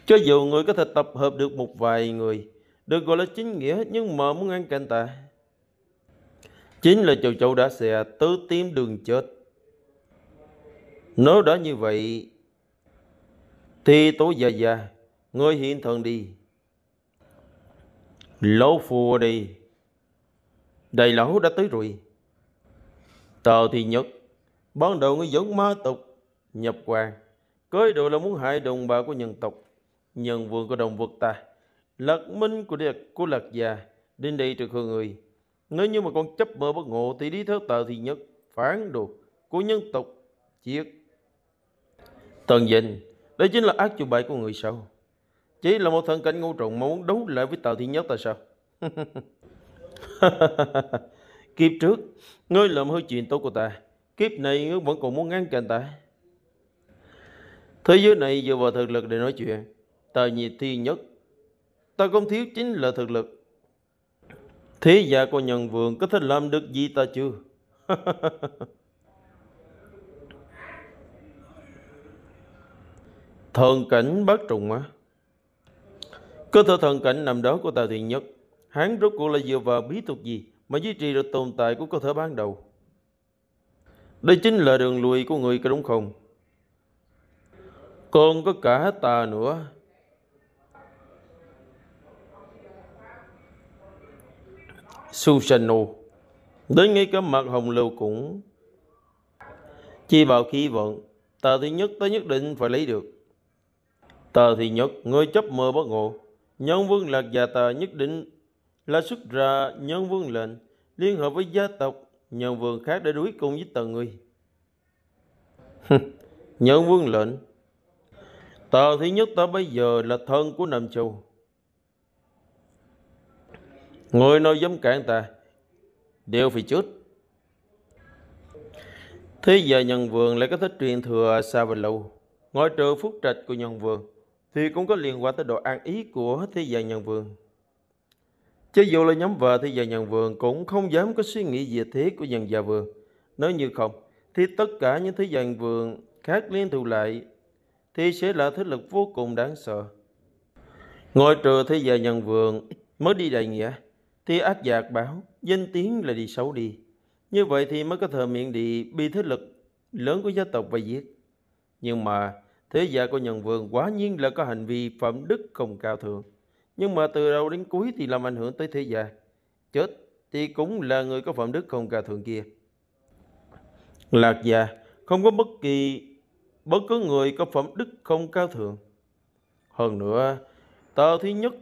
Cho dù người có thể tập hợp được một vài người, được gọi là chính nghĩa nhưng mà muốn ăn cạnh ta. Chính là chầu chầu đã xè tứ tím đường chết. Nếu đã như vậy, thì tối già già, người hiện thần đi. lâu phù đi. đầy lão đã tới rồi. Tờ thì nhất Ban đầu người dẫn ma tục nhập quan, cưới đồ là muốn hại đồng bào của nhân tộc, nhân vương của đồng vật ta, lật minh của địa, của lật già, đến đây trừ khương người. Nếu như mà con chấp mơ bất ngộ thì đi theo tờ thì nhất, phản đồ của nhân tộc, chiếc. Tần dình, đây chính là ác chủ bại của người sau. Chỉ là một thân cảnh ngu trùng mà muốn đấu lại với tờ thiên nhất tại sao? *laughs* kịp trước, ngươi làm hư chuyện tốt của ta. Kiếp này ngươi vẫn còn muốn ngăn cản ta Thế giới này dựa vào thực lực để nói chuyện Tài nhiệt Thiên nhất Ta không thiếu chính là thực lực Thế gia của nhân Vương có thể làm được gì ta chưa? *laughs* thần cảnh bất trùng á Cơ thể thần cảnh nằm đó của Tào Thiện Nhất Hắn rốt cuộc là dựa vào bí thuật gì Mà duy trì được tồn tại của cơ thể ban đầu đây chính là đường lùi của người có đúng không? Còn có cả ta nữa. Susano. Đến ngay cả mặt hồng lưu cũng chi vào khi vận. Ta thì nhất ta nhất định phải lấy được. Ta thì nhất, người chấp mơ bất ngộ. Nhân vương lạc già ta nhất định là xuất ra nhân vương lệnh liên hợp với gia tộc nhân vương khác để đối cung với tần người. *laughs* nhân vương lệnh. Tờ thứ nhất ta bây giờ là thân của Nam Châu. Người nào dám cản ta, đều phải chết. Thế giờ nhân vương lại có thích truyền thừa xa và lâu. Ngoài trừ phúc trạch của nhân vương, thì cũng có liên quan tới độ an ý của thế gian nhân vương. Chứ dù là nhóm vợ thì giờ nhà vườn cũng không dám có suy nghĩ về thế của dàn già vườn. Nếu như không, thì tất cả những thứ dàn vườn khác liên thủ lại thì sẽ là thế lực vô cùng đáng sợ. Ngồi trừ thế giờ nhân vườn mới đi đại nghĩa, thì ác giạc báo, danh tiếng là đi xấu đi. Như vậy thì mới có thờ miệng đi bị thế lực lớn của gia tộc và giết. Nhưng mà thế giả của nhân vườn quá nhiên là có hành vi phẩm đức không cao thượng nhưng mà từ đầu đến cuối thì làm ảnh hưởng tới thế gian. Chết thì cũng là người có phẩm đức không cả thượng kia. Lạc già không có bất kỳ bất cứ người có phẩm đức không cao thượng. Hơn nữa, tờ thứ nhất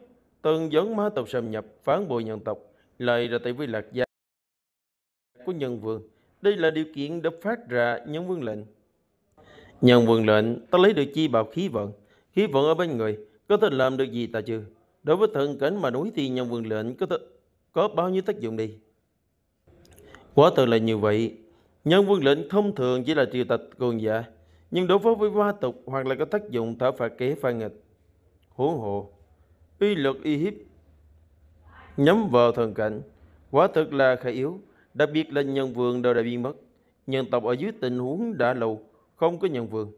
từng dẫn ma tộc xâm nhập phán bội nhân tộc lại ra tại vì lạc gia của nhân vương. Đây là điều kiện để phát ra nhân vương lệnh. Nhân vương lệnh ta lấy được chi bảo khí vận, khí vận ở bên người có thể làm được gì ta chưa? Đối với thần cảnh mà núi tiên nhân vương lệnh có, có bao nhiêu tác dụng đi? Quả thật là như vậy. Nhân vương lệnh thông thường chỉ là triều tịch cường giả. Nhưng đối với hoa tục hoặc là có tác dụng thả phạt kế phản nghịch. Huống hộ. Uy luật y hiếp. Nhắm vào thần cảnh. Quả thật là khả yếu. Đặc biệt là nhân vương đều đã biến mất. Nhân tộc ở dưới tình huống đã lâu. Không có nhân vương.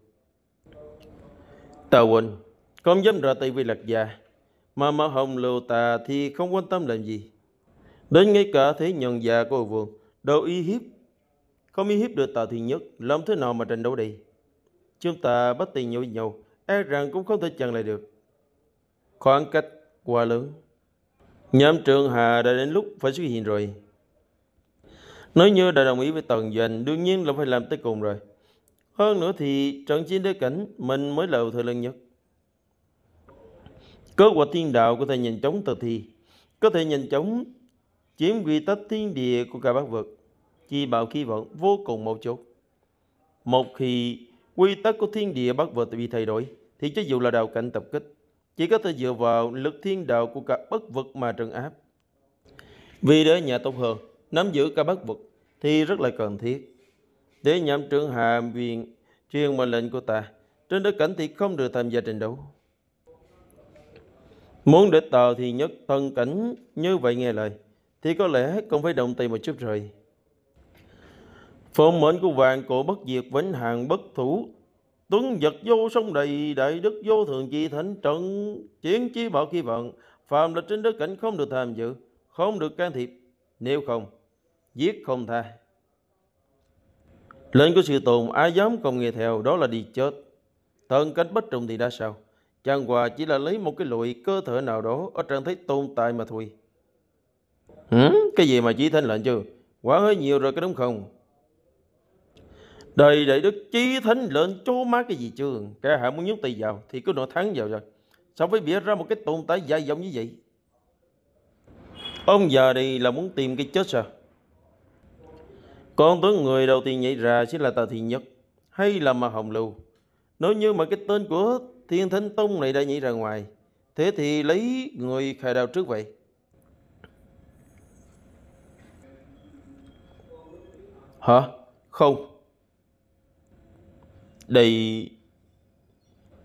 Tào Quỳnh. Không dám ra tay vì lạc gia mà Mã Hồng Lưu Tà thì không quan tâm làm gì. Đến ngay cả thế nhân già của vườn, đầu y hiếp, không y hiếp được Tà Thiên Nhất, làm thế nào mà tranh đấu đây? Chúng ta bắt tiền nhồi nhau, e rằng cũng không thể chặn lại được. Khoảng cách quá lớn. Nhóm trường Hà đã đến lúc phải xuất hiện rồi. Nói như đã đồng ý với Tần Doanh, đương nhiên là phải làm tới cùng rồi. Hơn nữa thì trận chiến đế cảnh mình mới là thời lần nhất. Cơ quả thiên đạo có thể nhanh chóng tự thi, có thể nhanh chóng chiếm quy tắc thiên địa của cả bát vật, chi bạo khí vận vô cùng một chút. Một khi quy tắc của thiên địa bát vật bị thay đổi, thì cho dù là đạo cảnh tập kích, chỉ có thể dựa vào lực thiên đạo của cả bất vật mà trấn áp. Vì để nhà tốt hơn, nắm giữ cả bất vật thì rất là cần thiết. Để nhằm trưởng hạ viện truyền mệnh lệnh của ta, trên đất cảnh thì không được tham gia trận đấu. Muốn để tờ thì nhất thân cảnh như vậy nghe lời Thì có lẽ không phải động tay một chút rồi phong mệnh của vàng cổ bất diệt vĩnh hằng bất thủ Tuấn vật vô sông đầy đại đức vô thường chi thánh trận Chiến chi bảo kỳ vận Phạm là trên đất cảnh không được tham dự Không được can thiệp Nếu không giết không tha Lệnh của sự tồn ai dám không nghe theo đó là đi chết Thân cách bất trùng thì đã sao Chẳng qua chỉ là lấy một cái loại cơ thể nào đó ở trạng thái tồn tại mà thôi. Hử? Cái gì mà chỉ thanh lệnh chứ? Quá hơi nhiều rồi cái đúng không? Đây đại đức chí thánh lệnh chố má cái gì chưa? Kẻ hạ muốn nhúng tay vào thì cứ nọ thắng vào rồi. Sao phải bịa ra một cái tồn tại dài dòng như vậy? Ông già này là muốn tìm cái chết sao? Con tướng người đầu tiên nhảy ra sẽ là Tà Thị Nhất hay là Mà Hồng Lưu. Nếu như mà cái tên của thiên thánh tông này đã nhảy ra ngoài thế thì lấy người khải đạo trước vậy hả không đây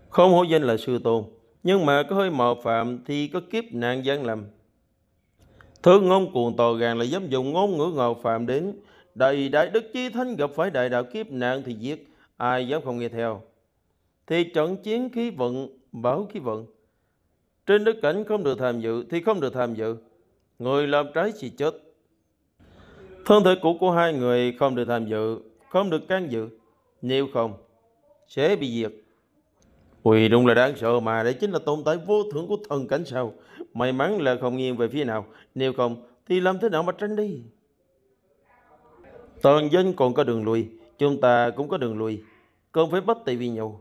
không hổ danh là sư tôn nhưng mà có hơi mạo phạm thì có kiếp nạn gian lầm thượng ngôn cuồng tò gàng là dám dùng ngôn ngữ ngạo phạm đến đầy đại đức chi thánh gặp phải đại đạo kiếp nạn thì giết ai dám không nghe theo thì trận chiến khí vận bảo khí vận trên đất cảnh không được tham dự thì không được tham dự người làm trái thì chết thân thể cũ của hai người không được tham dự không được can dự nếu không sẽ bị diệt quỳ đúng là đáng sợ mà đây chính là tồn tại vô thưởng của thần cảnh sao may mắn là không nghiêng về phía nào nếu không thì làm thế nào mà tránh đi toàn dân còn có đường lui chúng ta cũng có đường lui cần phải bắt tay vì nhau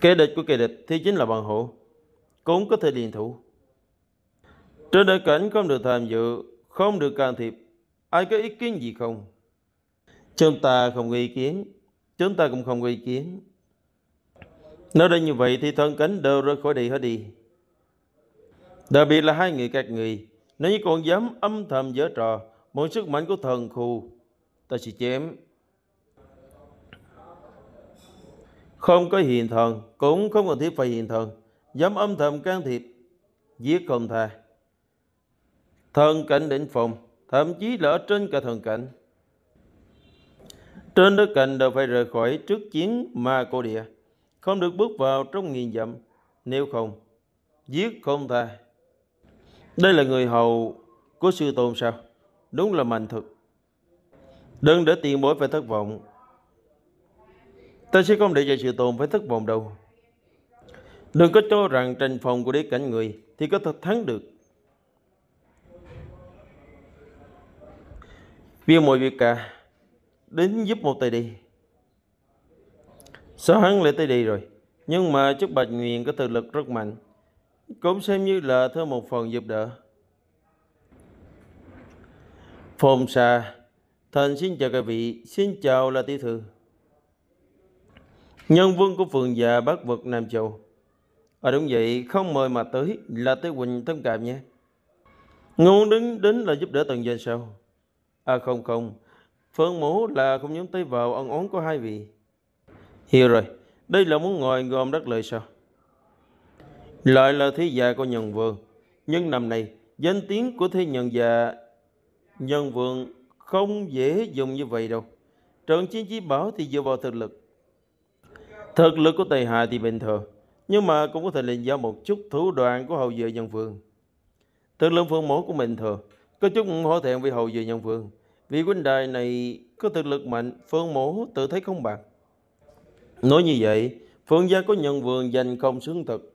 Kẻ địch của kẻ địch thì chính là bằng hữu, cũng có thể liên thủ. Trên đại cảnh không được tham dự, không được can thiệp, ai có ý kiến gì không? Chúng ta không có ý kiến, chúng ta cũng không có ý kiến. Nói đây như vậy thì thân cánh đều rơi khỏi đi hết đi. Đặc biệt là hai người các người, nếu như còn dám âm thầm giở trò, muốn sức mạnh của thần khu, ta sẽ chém không có hiền thần cũng không cần thiết phải hiền thần dám âm thầm can thiệp giết không tha thần cảnh định phòng thậm chí là ở trên cả thần cảnh trên đất cảnh đều phải rời khỏi trước chiến ma cổ địa không được bước vào trong nghìn dặm nếu không giết không tha đây là người hầu của sư tôn sao đúng là mạnh thực đừng để tiền bối phải thất vọng ta sẽ không để cho sự tồn phải thất vọng đâu đừng có cho rằng tranh phòng của đế cảnh người thì có thể thắng được viên mọi việc cả đến giúp một tay đi sao hắn lại tay đi rồi nhưng mà chức bạch nguyện có thực lực rất mạnh cũng xem như là thêm một phần giúp đỡ Phong xa thần xin chào các vị Xin chào là tiểu thư Nhân vương của phường già bát vực Nam Châu. ở à, đúng vậy, không mời mà tới là tới Quỳnh thông cảm nha. Ngôn đứng đến là giúp đỡ tần danh sao? À không không, phương mũ là không nhóm tới vào ân oán của hai vị. Hiểu rồi, đây là muốn ngồi gom đất lợi sao? Lại là thế già của nhân vương. Nhưng năm này, danh tiếng của thế nhân già nhân vương không dễ dùng như vậy đâu. Trận chiến chí bảo thì dựa vào thực lực Thực lực của Tây Hà thì bình thường, nhưng mà cũng có thể là do một chút thủ đoạn của hậu vệ nhân vương. Thực lực phương mẫu của mình thường, có chút hổ thẹn với hậu vệ nhân vương. Vì huynh đài này có thực lực mạnh, phương mẫu tự thấy không bằng. Nói như vậy, phương gia có nhân vương danh không xứng thực.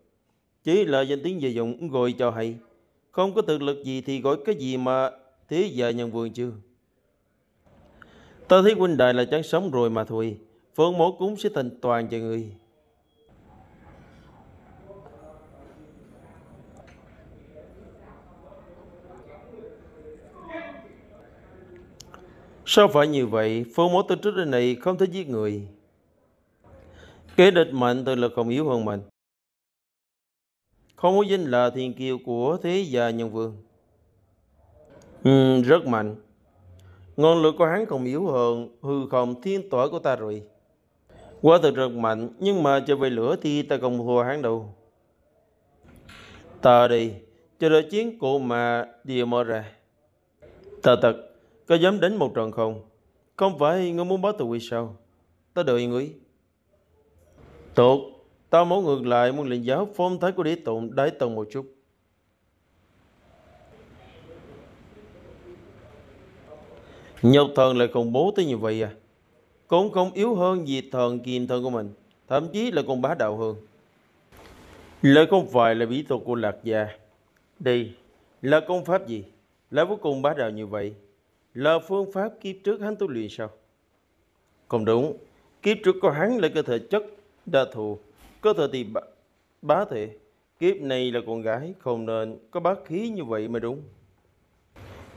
Chỉ là danh tiếng về dụng gọi cho hay. Không có thực lực gì thì gọi cái gì mà thế già nhân vương chưa? Ta thấy huynh đài là chán sống rồi mà thôi phương mổ cúng sẽ thành toàn cho người Sao phải như vậy? Phương mối từ trước đến nay không thể giết người. Kế địch mạnh từ lực không yếu hơn mình. Không muốn danh là thiên kiều của thế gia nhân vương. Ừ, rất mạnh. Ngọn lửa của hắn không yếu hơn hư không thiên tỏa của ta rồi. Quá thực rất mạnh, nhưng mà trở về lửa thì ta không thua hắn đâu. Ta đi, cho đợi chiến cụ mà đi mở ra. Ta thật, có dám đến một trận không? Không phải ngươi muốn báo thù hay sao? Ta đợi ngươi. Tốt, ta muốn ngược lại muốn luyện giáo phong thái của đế tụng đái tông một chút. Nhọc thần lại còn bố tới như vậy à? cũng không yếu hơn gì thần kiền thân của mình thậm chí là còn bá đạo hơn lời không phải là bí thuật của lạc gia đây là công pháp gì là vô cùng bá đạo như vậy là phương pháp kiếp trước hắn tu luyện sao không đúng kiếp trước của hắn là cơ thể chất đa thù cơ thể thì bá, bá thể kiếp này là con gái không nên có bá khí như vậy mới đúng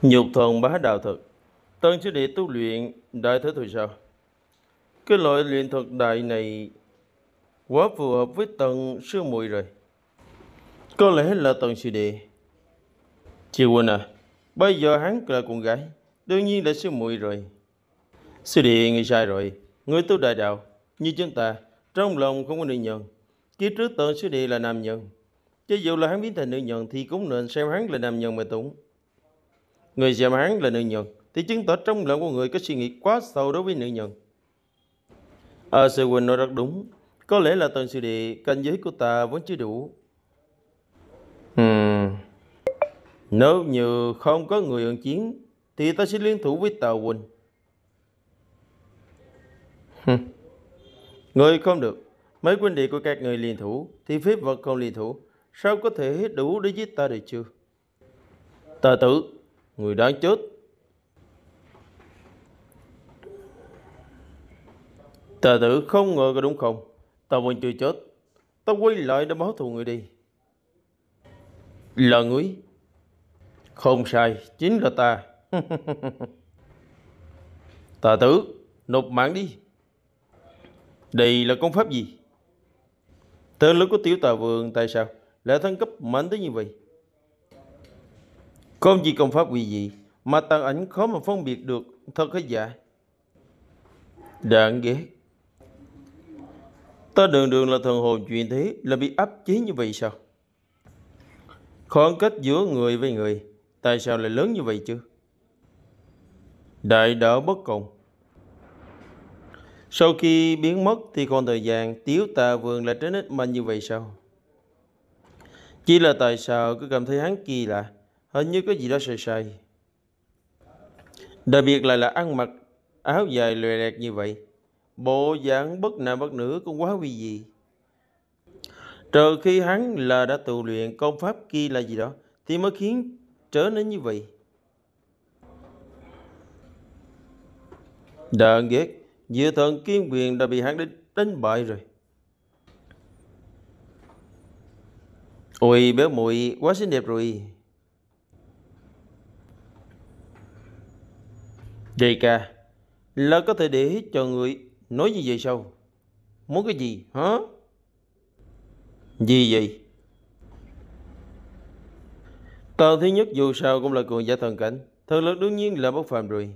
nhục thần bá đạo thật tân sư đệ tu luyện đại thế thôi sao cái loại luyện thuật đại này quá phù hợp với tầng sư muội rồi. Có lẽ là tầng sư đệ. Chị quên à, bây giờ hắn là con gái, đương nhiên là sư muội rồi. Sư đệ người sai rồi, người tu đại đạo, như chúng ta, trong lòng không có nữ nhân. Kiếp trước tầng sư đệ là nam nhân. Cho dù là hắn biến thành nữ nhân thì cũng nên xem hắn là nam nhân mà tụng. Người xem hắn là nữ nhân thì chứng tỏ trong lòng của người có suy nghĩ quá sâu đối với nữ nhân. À, sự Quỳnh nói rất đúng. Có lẽ là tầng sư địa, canh giới của ta vẫn chưa đủ. Uhm. Nếu như không có người ứng chiến, thì ta sẽ liên thủ với Tào Quỳnh. Hmm. người không được. Mấy quân địa của các người liên thủ, thì phép vật không liên thủ. Sao có thể đủ để giết ta được chưa? Tà tử, người đáng chết Tờ tử không ngờ có đúng không? Tao vẫn chưa chết. Tao quay lại để báo thù người đi. Là ngươi? Không sai, chính là ta. *laughs* Tà tử, nộp mạng đi. Đây là công pháp gì? Tên lửa của tiểu tà vườn tại sao lại thân cấp mạnh tới như vậy? Công gì công pháp quỷ gì mà tàn ảnh khó mà phân biệt được thật hay giả? Đáng ghét. Ta đường đường là thần hồn chuyện thế là bị áp chế như vậy sao? Khoảng cách giữa người với người tại sao lại lớn như vậy chứ? Đại đạo bất cộng Sau khi biến mất thì còn thời gian tiếu tà vườn lại trở nên mạnh như vậy sao? Chỉ là tại sao cứ cảm thấy hắn kỳ lạ Hình như có gì đó sai sai Đặc biệt lại là ăn mặc áo dài lòe đẹp như vậy bộ dạng bất nạn bất nữ cũng quá vì gì trừ khi hắn là đã tu luyện công pháp kia là gì đó thì mới khiến trở nên như vậy Đợn ghét dự thần kiên quyền đã bị hắn đánh, đánh bại rồi Ôi béo mùi quá xinh đẹp rồi Đề ca Là có thể để cho người nói gì vậy sao? Muốn cái gì hả? Gì vậy? Tào thứ Nhất dù sao cũng là cường giả thần cảnh. Thật lực đương nhiên là bất phàm rồi.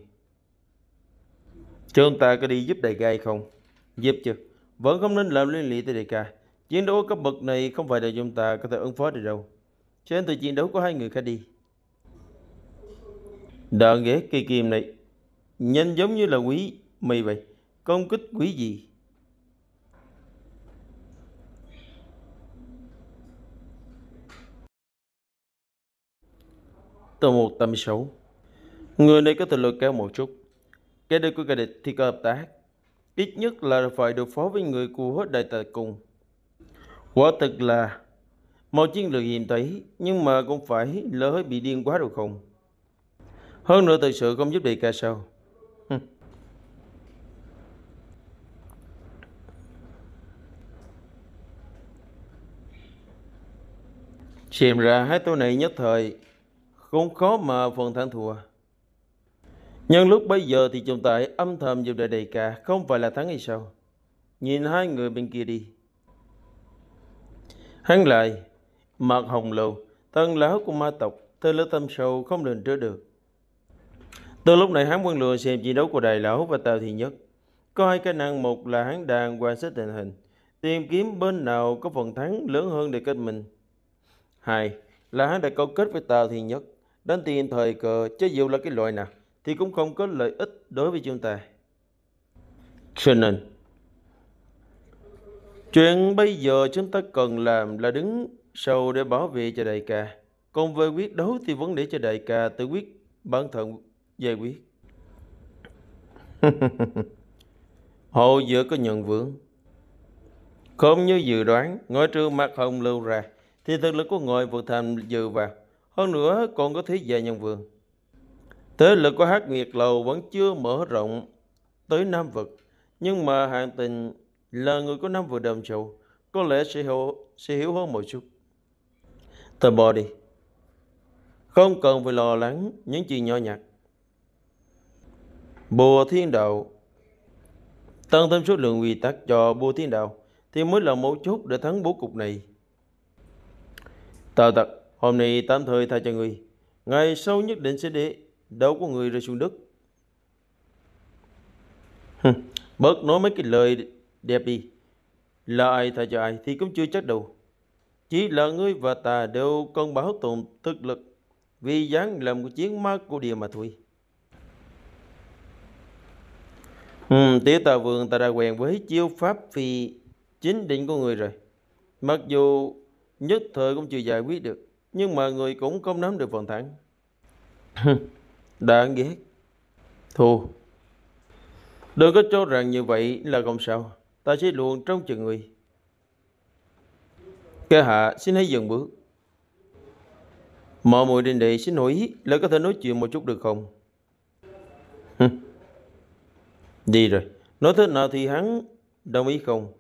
Cho ông ta có đi giúp đại ca hay không? Giúp chứ. Vẫn không nên làm liên lụy tới đại ca. Chiến đấu cấp bậc này không phải là chúng ta có thể ứng phó được đâu. trên từ chiến đấu có hai người khác đi. Đợn ghế cây kim này. Nhanh giống như là quý mì vậy công kích quý dị Từ 186 Người này có thể lôi kéo một chút Cái đây của kẻ địch thì có hợp tác Ít nhất là phải đối phó với người của đại tài cùng Quả thực là Một chiến lược hiểm thấy Nhưng mà cũng phải lỡ bị điên quá rồi không Hơn nữa thực sự không giúp được cả sao Xem ra hai tôi này nhất thời không khó mà phần thắng thua Nhưng lúc bây giờ thì trọng tài âm thầm dù đại đầy cả Không phải là thắng hay sao Nhìn hai người bên kia đi Hắn lại Mặt hồng lầu Tân lão của ma tộc Tư lứa tâm sâu không lường trước được Từ lúc này hắn quân lừa xem chiến đấu của đại lão và tàu thì nhất Có hai cái năng một là hắn đang quan sát tình hình Tìm kiếm bên nào có phần thắng lớn hơn để kết mình Hai là hắn đã câu kết với Tào thì Nhất. Đến tiền thời cờ, cho dù là cái loại nào, thì cũng không có lợi ích đối với chúng ta. Cho nên, chuyện bây giờ chúng ta cần làm là đứng sâu để bảo vệ cho đại ca. Còn về quyết đấu thì vấn đề cho đại ca tự quyết bản thân giải quyết. hồ *laughs* giữa có nhận vướng. Không như dự đoán, ngoại trừ mặt hồng lưu ra thì thực lực của ngồi vượt thành dự vào, hơn nữa còn có thế về nhân vương. Thế lực của hát Nguyệt Lầu vẫn chưa mở rộng tới Nam Vực, nhưng mà hạng Tình là người có Nam Vực Đàm Châu, có lẽ sẽ hiểu, sẽ hiểu hơn một chút. Thôi bò đi, không cần phải lo lắng những chuyện nhỏ nhặt. Bùa Thiên Đạo Tăng thêm số lượng quy tắc cho Bùa Thiên Đạo thì mới là mấu chốt để thắng bố cục này. Tờ tật, hôm nay tạm thời tha cho người. Ngày sau nhất định sẽ để đấu của người rơi xuống đất. Bớt nói mấy cái lời đẹp đi. Là ai tha cho ai thì cũng chưa chắc đâu. Chỉ là ngươi và ta đều cần bảo tồn thực lực vì dáng làm của chiến ma của địa mà thôi. Ừ, tía tà vườn ta đã quen với chiêu pháp phi chính định của người rồi. Mặc dù nhất thời cũng chưa giải quyết được nhưng mà người cũng không nắm được phần thẳng *laughs* đáng ghét thù đừng có cho rằng như vậy là không sao ta sẽ luôn trong chừng người kẻ hạ xin hãy dừng bước mở người đình đệ xin hỏi ý là có thể nói chuyện một chút được không *laughs* đi rồi nói thế nào thì hắn đồng ý không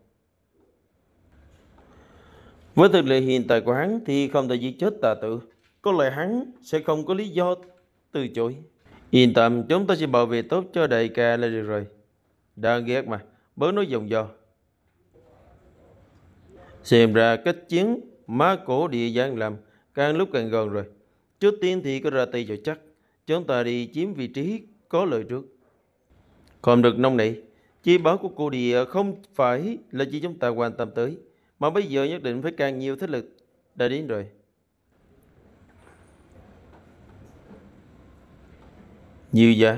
với thực lệ hiện tại của hắn thì không thể giết chết tà tử. Có lẽ hắn sẽ không có lý do từ chối. Yên tâm, chúng ta sẽ bảo vệ tốt cho đại ca là được rồi. Đang ghét mà, bớt nói dòng dò. Xem ra cách chiến má cổ địa giang làm càng lúc càng gần rồi. Trước tiên thì có ra tay cho chắc. Chúng ta đi chiếm vị trí có lợi trước. Không được nông nảy. Chi báo của cô địa không phải là chỉ chúng ta quan tâm tới mà bây giờ nhất định phải càng nhiều thế lực đã đến rồi nhiều vậy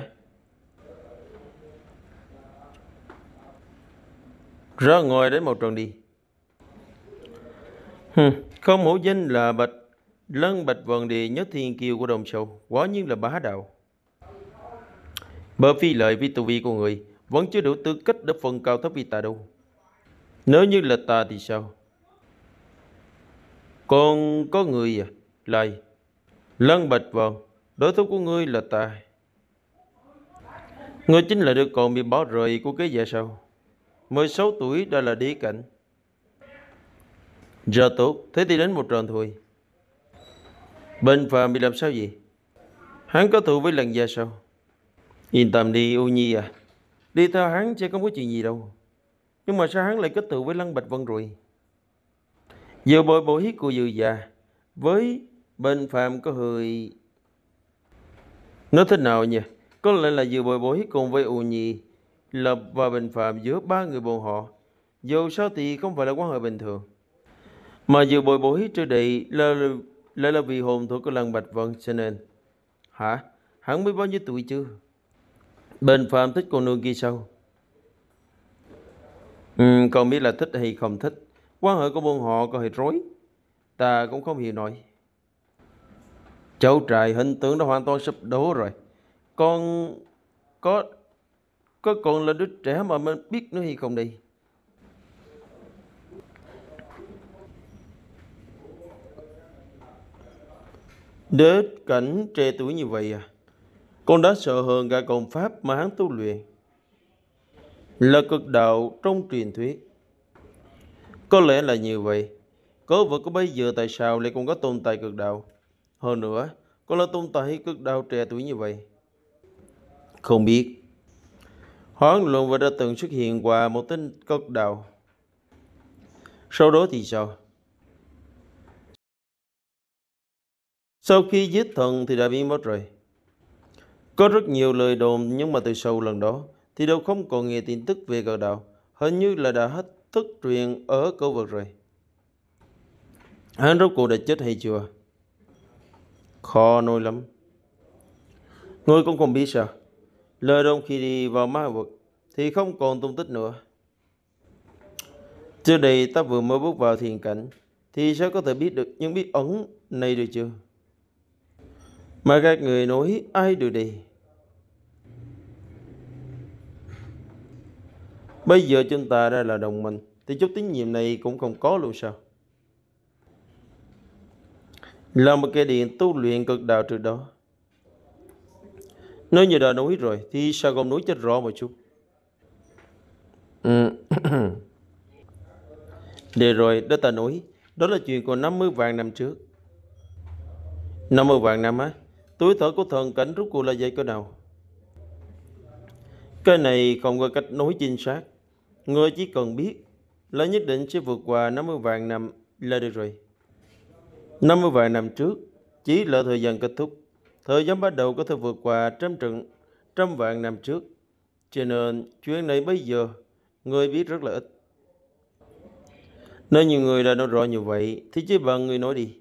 ra ngoài đến một trận đi không hổ danh là bạch lân bạch vần đề nhất thiên kiều của đồng sầu quá nhiên là bá đạo bởi phi lợi vì tu vi của người vẫn chưa đủ tư cách để phần cao thấp vì tà đâu nếu như là ta thì sao? Con có người à? Lại. Lân bạch vào. Đối thủ của ngươi là ta. Ngươi chính là đứa con bị bỏ rời của cái dạ sao? 16 tuổi đã là đi cảnh. Giờ tốt, thế thì đến một tròn thôi. Bên phàm bị làm sao vậy? Hắn có thù với lần già sau, Yên tâm đi, U Nhi à. Đi theo hắn sẽ không có chuyện gì đâu. Nhưng mà sao hắn lại kết tự với Lăng Bạch Vân rồi? Giờ bồi bổ hiếp của dư già với bên phàm có hơi... Nói thế nào nhỉ? Có lẽ là dự bồi bổ hiếp cùng với ù nhì Lập và bình phạm giữa ba người bọn họ Dù sao thì không phải là quan hệ bình thường Mà dự bồi bổ hiếp trên đây là, là, là, vì hồn thuộc của lăng Bạch Vân cho nên Hả? Hắn mới bao nhiêu tuổi chưa? Bình phạm thích con nương kia sao? Ừ, con biết là thích hay không thích. Quan hệ của bọn họ có hề rối. Ta cũng không hiểu nổi. Cháu trai hình tượng đã hoàn toàn sụp đổ rồi. Con có có còn là đứa trẻ mà mình biết nữa hay không đi. Đến cảnh trẻ tuổi như vậy à? Con đã sợ hơn cả công pháp mà hắn tu luyện. Là cực đạo trong truyền thuyết. Có lẽ là như vậy. Có vợ có bây giờ tại sao lại còn có tồn tại cực đạo? Hơn nữa, có là tồn tại cực đạo trẻ tuổi như vậy? Không biết. Hoán luận và đã từng xuất hiện qua một tên cực đạo. Sau đó thì sao? Sau khi giết thần thì đã biến mất rồi. Có rất nhiều lời đồn nhưng mà từ sau lần đó thì đâu không còn nghe tin tức về cờ đạo. Hình như là đã hết thức truyền ở cổ vực rồi. Hắn rốt cuộc đã chết hay chưa? Khó nói lắm. Ngươi cũng không biết sao. Lời đông khi đi vào ma vực thì không còn tung tích nữa. Trước đây ta vừa mới bước vào thiền cảnh thì sao có thể biết được những bí ẩn này được chưa? Mà các người nói ai được đi? Bây giờ chúng ta đã là đồng minh Thì chút tín nhiệm này cũng không có luôn sao Là một cái điện tu luyện cực đạo trước đó Nếu như đã nói rồi Thì sao không nói chết rõ một chút ừ. Để rồi đó ta nói Đó là chuyện của 50 vạn năm trước 50 vạn năm á Tuổi thở của thần cảnh rút cuộc là dây cơ nào Cái này không có cách nói chính xác Người chỉ cần biết là nhất định sẽ vượt qua 50 vạn năm là được rồi. 50 vạn năm trước chỉ là thời gian kết thúc. Thời gian bắt đầu có thể vượt qua trăm trận trăm vạn năm trước. Cho nên chuyện này bây giờ người biết rất là ít. Nếu nhiều người đã nói rõ như vậy thì chỉ bằng người nói đi.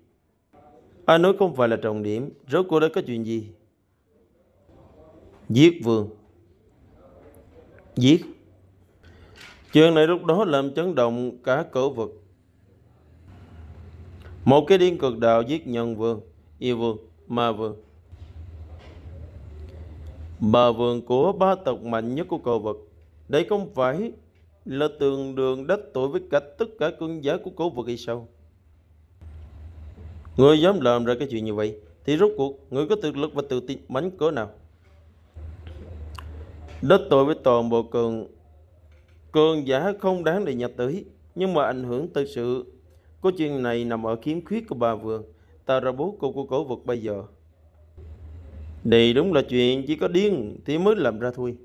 Ai nói không phải là trọng điểm, rốt cuộc đã có chuyện gì? Giết vương. Giết Chuyện này lúc đó làm chấn động cả cỡ vực. Một cái điên cực đạo giết nhân vương, yêu vương, ma vương. Bà vương của ba tộc mạnh nhất của cờ vực. Đây không phải là tường đường đất tội với cả tất cả quân giả của cổ vực hay sao? Người dám làm ra cái chuyện như vậy thì rốt cuộc người có thực lực và tự tin mánh cỡ nào? Đất tội với toàn bộ cường cường giả không đáng để nhập tới nhưng mà ảnh hưởng tới sự có chuyện này nằm ở kiếm khuyết của bà vườn ta ra bố cô của cổ vật bây giờ đây đúng là chuyện chỉ có điên thì mới làm ra thôi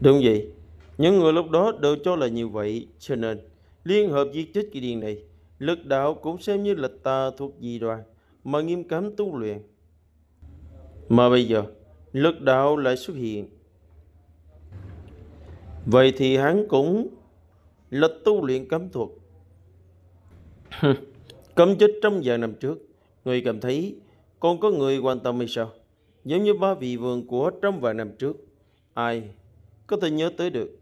đúng vậy những người lúc đó đều cho là như vậy cho nên liên hợp giết chết kỳ điên này lực đạo cũng xem như là ta thuộc dị đoàn mà nghiêm cấm tu luyện mà bây giờ lực đạo lại xuất hiện Vậy thì hắn cũng là tu luyện cấm thuật. cấm chết trong vài năm trước, người cảm thấy còn có người quan tâm hay sao? Giống như ba vị vương của trong vài năm trước, ai có thể nhớ tới được.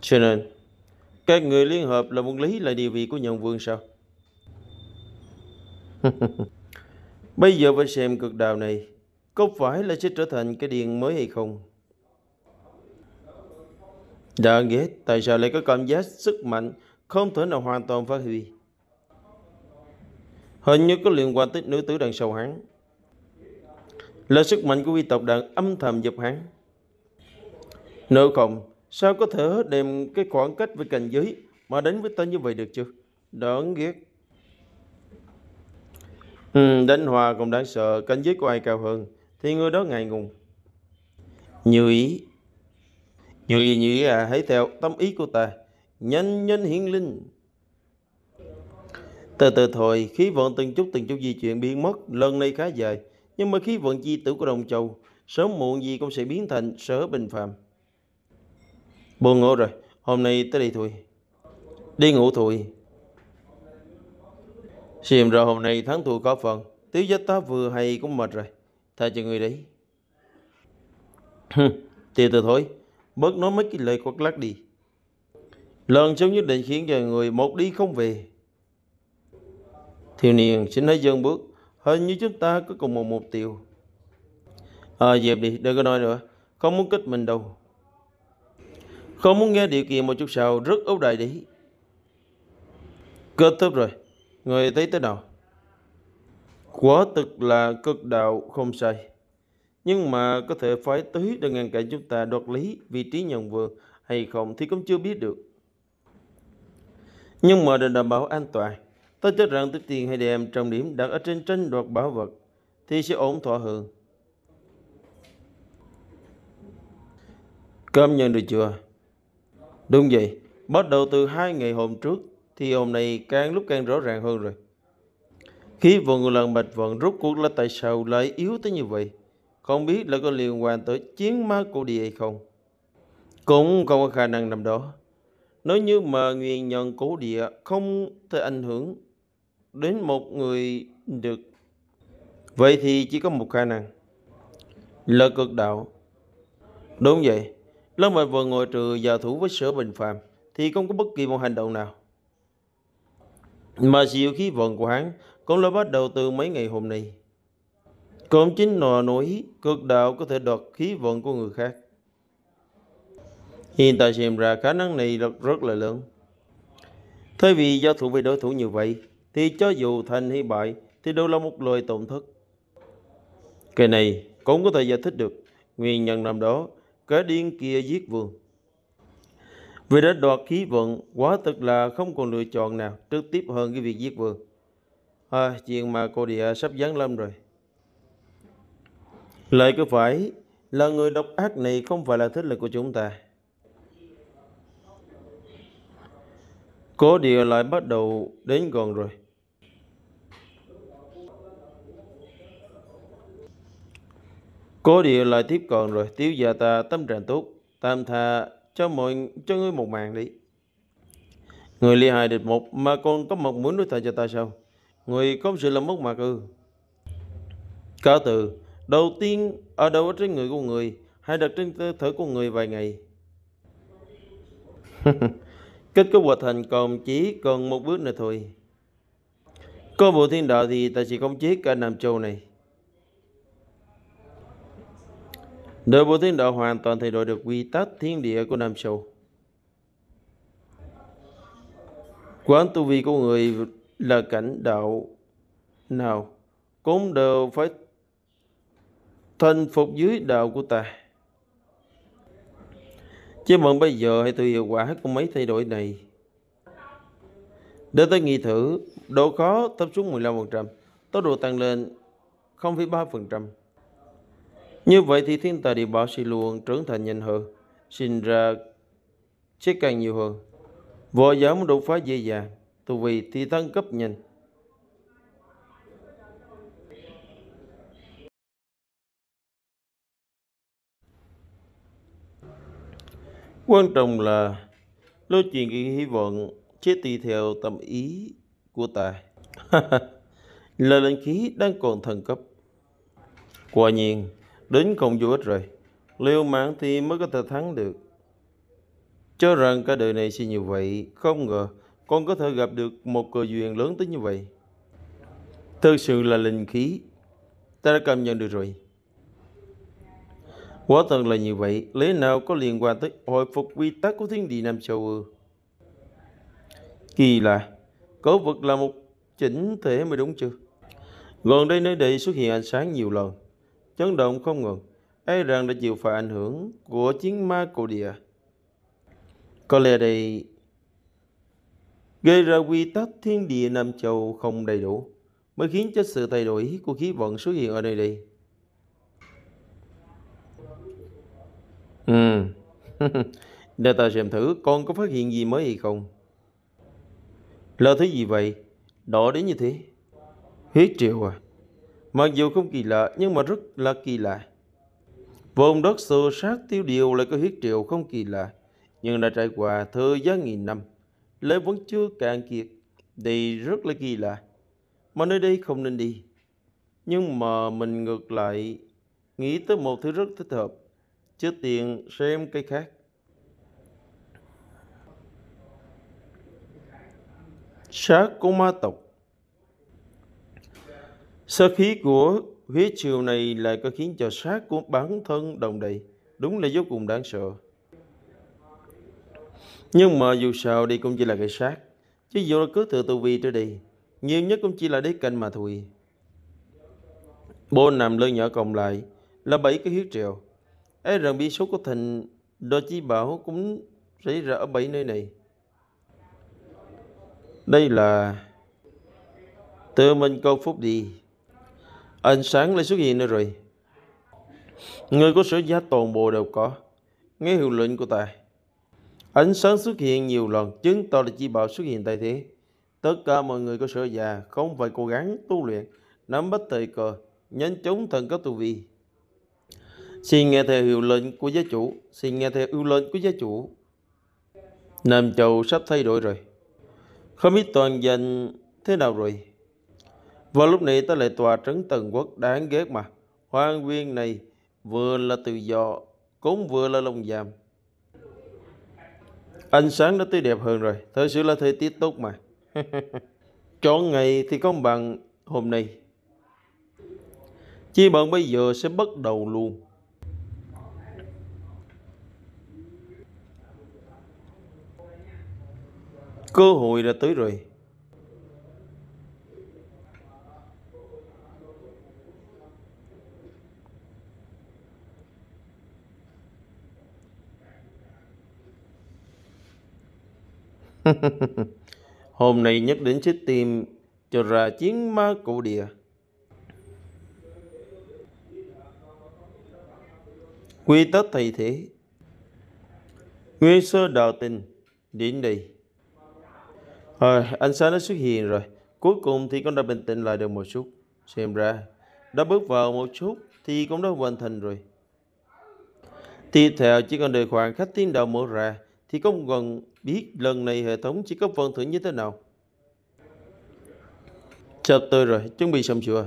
Cho nên, các người liên hợp là muốn lý là địa vị của nhân vương sao? *laughs* Bây giờ phải xem cực đạo này có phải là sẽ trở thành cái điện mới hay không? Đợt ghét, tại sao lại có cảm giác sức mạnh không thể nào hoàn toàn phát huy? Hình như có liên quan tới nữ tử đằng sau hắn. Là sức mạnh của vi tộc đang âm thầm giúp hắn. Nếu không, sao có thể đem cái khoảng cách với cảnh giới mà đến với tên như vậy được chứ? Đáng ghét. Ừ, đánh hòa cũng đáng sợ, cảnh giới của ai cao hơn, thì người đó ngại ngùng. Như ý, như ý như ý à, hãy theo tâm ý của ta nhân nhân hiển linh từ từ thôi khí vận từng chút từng chút di chuyển biến mất lần này khá dài nhưng mà khí vận chi tử của đồng châu sớm muộn gì cũng sẽ biến thành sở bình phạm buồn ngủ rồi hôm nay tới đây thôi đi ngủ thôi Xem rồi hôm nay thắng thua có phần Tiếu giác tá vừa hay cũng mệt rồi Tha cho người đấy Tiêu từ thôi bớt nói mấy cái lời quạt lác đi. Lần sau nhất định khiến cho người một đi không về. Thiếu niên xin hãy dừng bước, hình như chúng ta có cùng một mục tiêu. À, dẹp đi, đừng có nói nữa, không muốn kích mình đâu. Không muốn nghe điều kiện một chút sau rất ấu đại đấy. Kết thúc rồi, người thấy thế nào? Quá thực là cực đạo không sai nhưng mà có thể phái tới để ngăn cản chúng ta đoạt lý vị trí nhận vườn hay không thì cũng chưa biết được. Nhưng mà để đảm bảo an toàn, ta cho rằng tiếp tiền hay đem trọng điểm đặt ở trên tranh đoạt bảo vật thì sẽ ổn thỏa hơn. Cảm nhận được chưa? Đúng vậy, bắt đầu từ hai ngày hôm trước thì hôm nay càng lúc càng rõ ràng hơn rồi. Khí vận lần bạch vận rút cuộc là tại sao lại yếu tới như vậy? Không biết là có liên quan tới chiến ma cô địa hay không Cũng không có khả năng nằm đó Nếu như mà nguyên nhân cố địa không thể ảnh hưởng đến một người được Vậy thì chỉ có một khả năng Là cực đạo Đúng vậy Lâm Mệnh vừa ngồi trừ giao thủ với sở bình phàm Thì không có bất kỳ một hành động nào Mà siêu khí vận của hắn Cũng là bắt đầu từ mấy ngày hôm nay cũng chính nọ nổi cực đạo có thể đoạt khí vận của người khác. Hiện tại xem ra khả năng này rất, rất là lớn. Thay vì giao thủ với đối thủ như vậy, thì cho dù thành hay bại, thì đâu là một loại tổn thất. Cái này cũng có thể giải thích được nguyên nhân năm đó, kẻ điên kia giết vương. Vì đã đoạt khí vận, quá thực là không còn lựa chọn nào trực tiếp hơn cái việc giết vương. À, chuyện mà cô địa sắp giáng lâm rồi. Lời có phải là người độc ác này không phải là thế lực của chúng ta. Cố địa lại bắt đầu đến gần rồi. Cố địa lại tiếp cận rồi, tiếu gia ta tâm trạng tốt, tam tha cho mọi cho ngươi một mạng đi. Người ly hài địch một mà còn có một muốn đối thoại cho ta sao? Người có sự làm mất mặt ư? Cáo từ, Đầu tiên ở đâu ở trên người của người Hãy đặt trên cơ thể của người vài ngày *laughs* Kết cấu hoạt thành còn chỉ còn một bước nữa thôi Có bộ thiên đạo thì ta chỉ không chế cả Nam Châu này đội bộ thiên đạo hoàn toàn thay đổi được quy tắc thiên địa của Nam Châu Quán tu vi của người là cảnh đạo nào Cũng đều phải Thành phục dưới đạo của ta Chứ bọn bây giờ hãy tự hiệu quả của mấy thay đổi này Để tới nghi thử Độ khó thấp xuống 15% Tốc độ tăng lên 0,3% Như vậy thì thiên tài địa bảo sẽ luôn trưởng thành nhanh hơn Sinh ra chết càng nhiều hơn Võ giáo muốn đột phá dễ dàng Tù vì thì tăng cấp nhanh Quan trọng là lối chuyện kỳ hy vọng chết tùy theo tâm ý của ta. là *laughs* linh khí đang còn thần cấp. Quả nhiên, đến không vô ích rồi. Liêu mạng thì mới có thể thắng được. Cho rằng cả đời này sẽ như vậy, không ngờ con có thể gặp được một cơ duyên lớn tới như vậy. Thật sự là linh khí, ta đã cảm nhận được rồi. Quả thật là như vậy, lẽ nào có liên quan tới hồi phục quy tắc của thiên địa Nam Châu ư? Kỳ lạ, cấu vật là một chỉnh thể mới đúng chứ? Gần đây nơi đây xuất hiện ánh sáng nhiều lần, chấn động không ngừng, Ai e rằng đã chịu phải ảnh hưởng của chiến ma cổ địa. Có lẽ đây gây ra quy tắc thiên địa Nam Châu không đầy đủ, mới khiến cho sự thay đổi của khí vận xuất hiện ở nơi đây. Ừ. *laughs* Để ta xem thử con có phát hiện gì mới hay không. Là thứ gì vậy? Đỏ đến như thế. Huyết triệu à. Mặc dù không kỳ lạ nhưng mà rất là kỳ lạ. Vùng đất sơ sát tiêu điều lại có huyết triệu không kỳ lạ. Nhưng đã trải qua thời gian nghìn năm. Lễ vẫn chưa cạn kiệt. Đây rất là kỳ lạ. Mà nơi đây không nên đi. Nhưng mà mình ngược lại nghĩ tới một thứ rất thích hợp trước tiên xem cái khác sát của ma tộc sơ khí của huyết triều này lại có khiến cho sát của bản thân đồng đầy đúng là vô cùng đáng sợ nhưng mà dù sao đi cũng chỉ là cái sát chứ dù là cứ từ tu vi tới đi nhiều nhất cũng chỉ là đế canh mà thôi bộ nằm lơ nhỏ cộng lại là bảy cái huyết triều ấy rằng bi số của thành đo chi bảo cũng xảy ra ở bảy nơi này đây là tự mình câu phúc đi ánh sáng lại xuất hiện nữa rồi người có sở giá toàn bộ đều có nghe hiệu lệnh của ta ánh sáng xuất hiện nhiều lần chứng tỏ là chi bảo xuất hiện tại thế tất cả mọi người có sở già không phải cố gắng tu luyện nắm bắt thời cờ nhanh chóng thần có tu vi Xin nghe theo hiệu lệnh của gia chủ, xin nghe theo yêu lệnh của gia chủ. Nam Châu sắp thay đổi rồi. Không biết toàn dân thế nào rồi. Vào lúc này ta lại tòa trấn Tần Quốc đáng ghét mà. Hoang viên này vừa là tự do, cũng vừa là lòng giam. Dạ. Ánh sáng đã tươi đẹp hơn rồi, thật sự là thời tiết tốt mà. *laughs* Chọn ngày thì không bằng hôm nay. Chi bằng bây giờ sẽ bắt đầu luôn. cơ hội đã tới rồi *laughs* Hôm nay nhất định sẽ tìm cho ra chiến ma cổ địa. Quy tắc thầy thế. Nguyên sơ đạo tình đến đây. Rồi, ánh sáng nó xuất hiện rồi. Cuối cùng thì con đã bình tĩnh lại được một chút. Xem ra, đã bước vào một chút thì cũng đã hoàn thành rồi. Tiếp theo chỉ còn đợi khoảng khách tiến đầu mở ra thì công gần biết lần này hệ thống chỉ có phần thưởng như thế nào. Chợp tôi rồi, chuẩn bị xong chưa?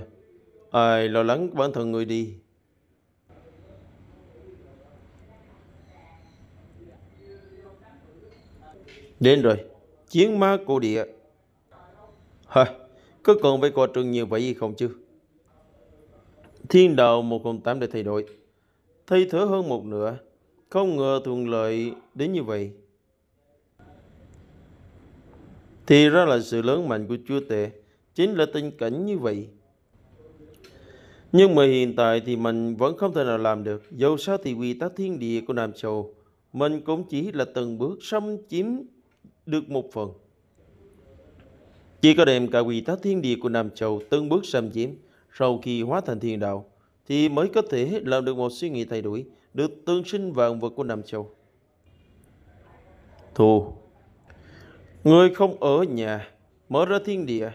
Ai lo lắng bản thân người đi. Đến rồi chiến ma cổ địa. Hờ, có còn phải qua trường nhiều vậy gì không chứ? Thiên đạo 108 để thay đổi. Thay thở hơn một nửa, không ngờ thuận lợi đến như vậy. Thì ra là sự lớn mạnh của chúa tể, chính là tình cảnh như vậy. Nhưng mà hiện tại thì mình vẫn không thể nào làm được. Dẫu sao thì quy tắc thiên địa của Nam Châu, mình cũng chỉ là từng bước xâm chiếm được một phần. Chỉ có đem cả quy tắc thiên địa của Nam Châu từng bước xâm chiếm sau khi hóa thành thiên đạo thì mới có thể làm được một suy nghĩ thay đổi được tương sinh vạn vật của Nam Châu. Thù Người không ở nhà mở ra thiên địa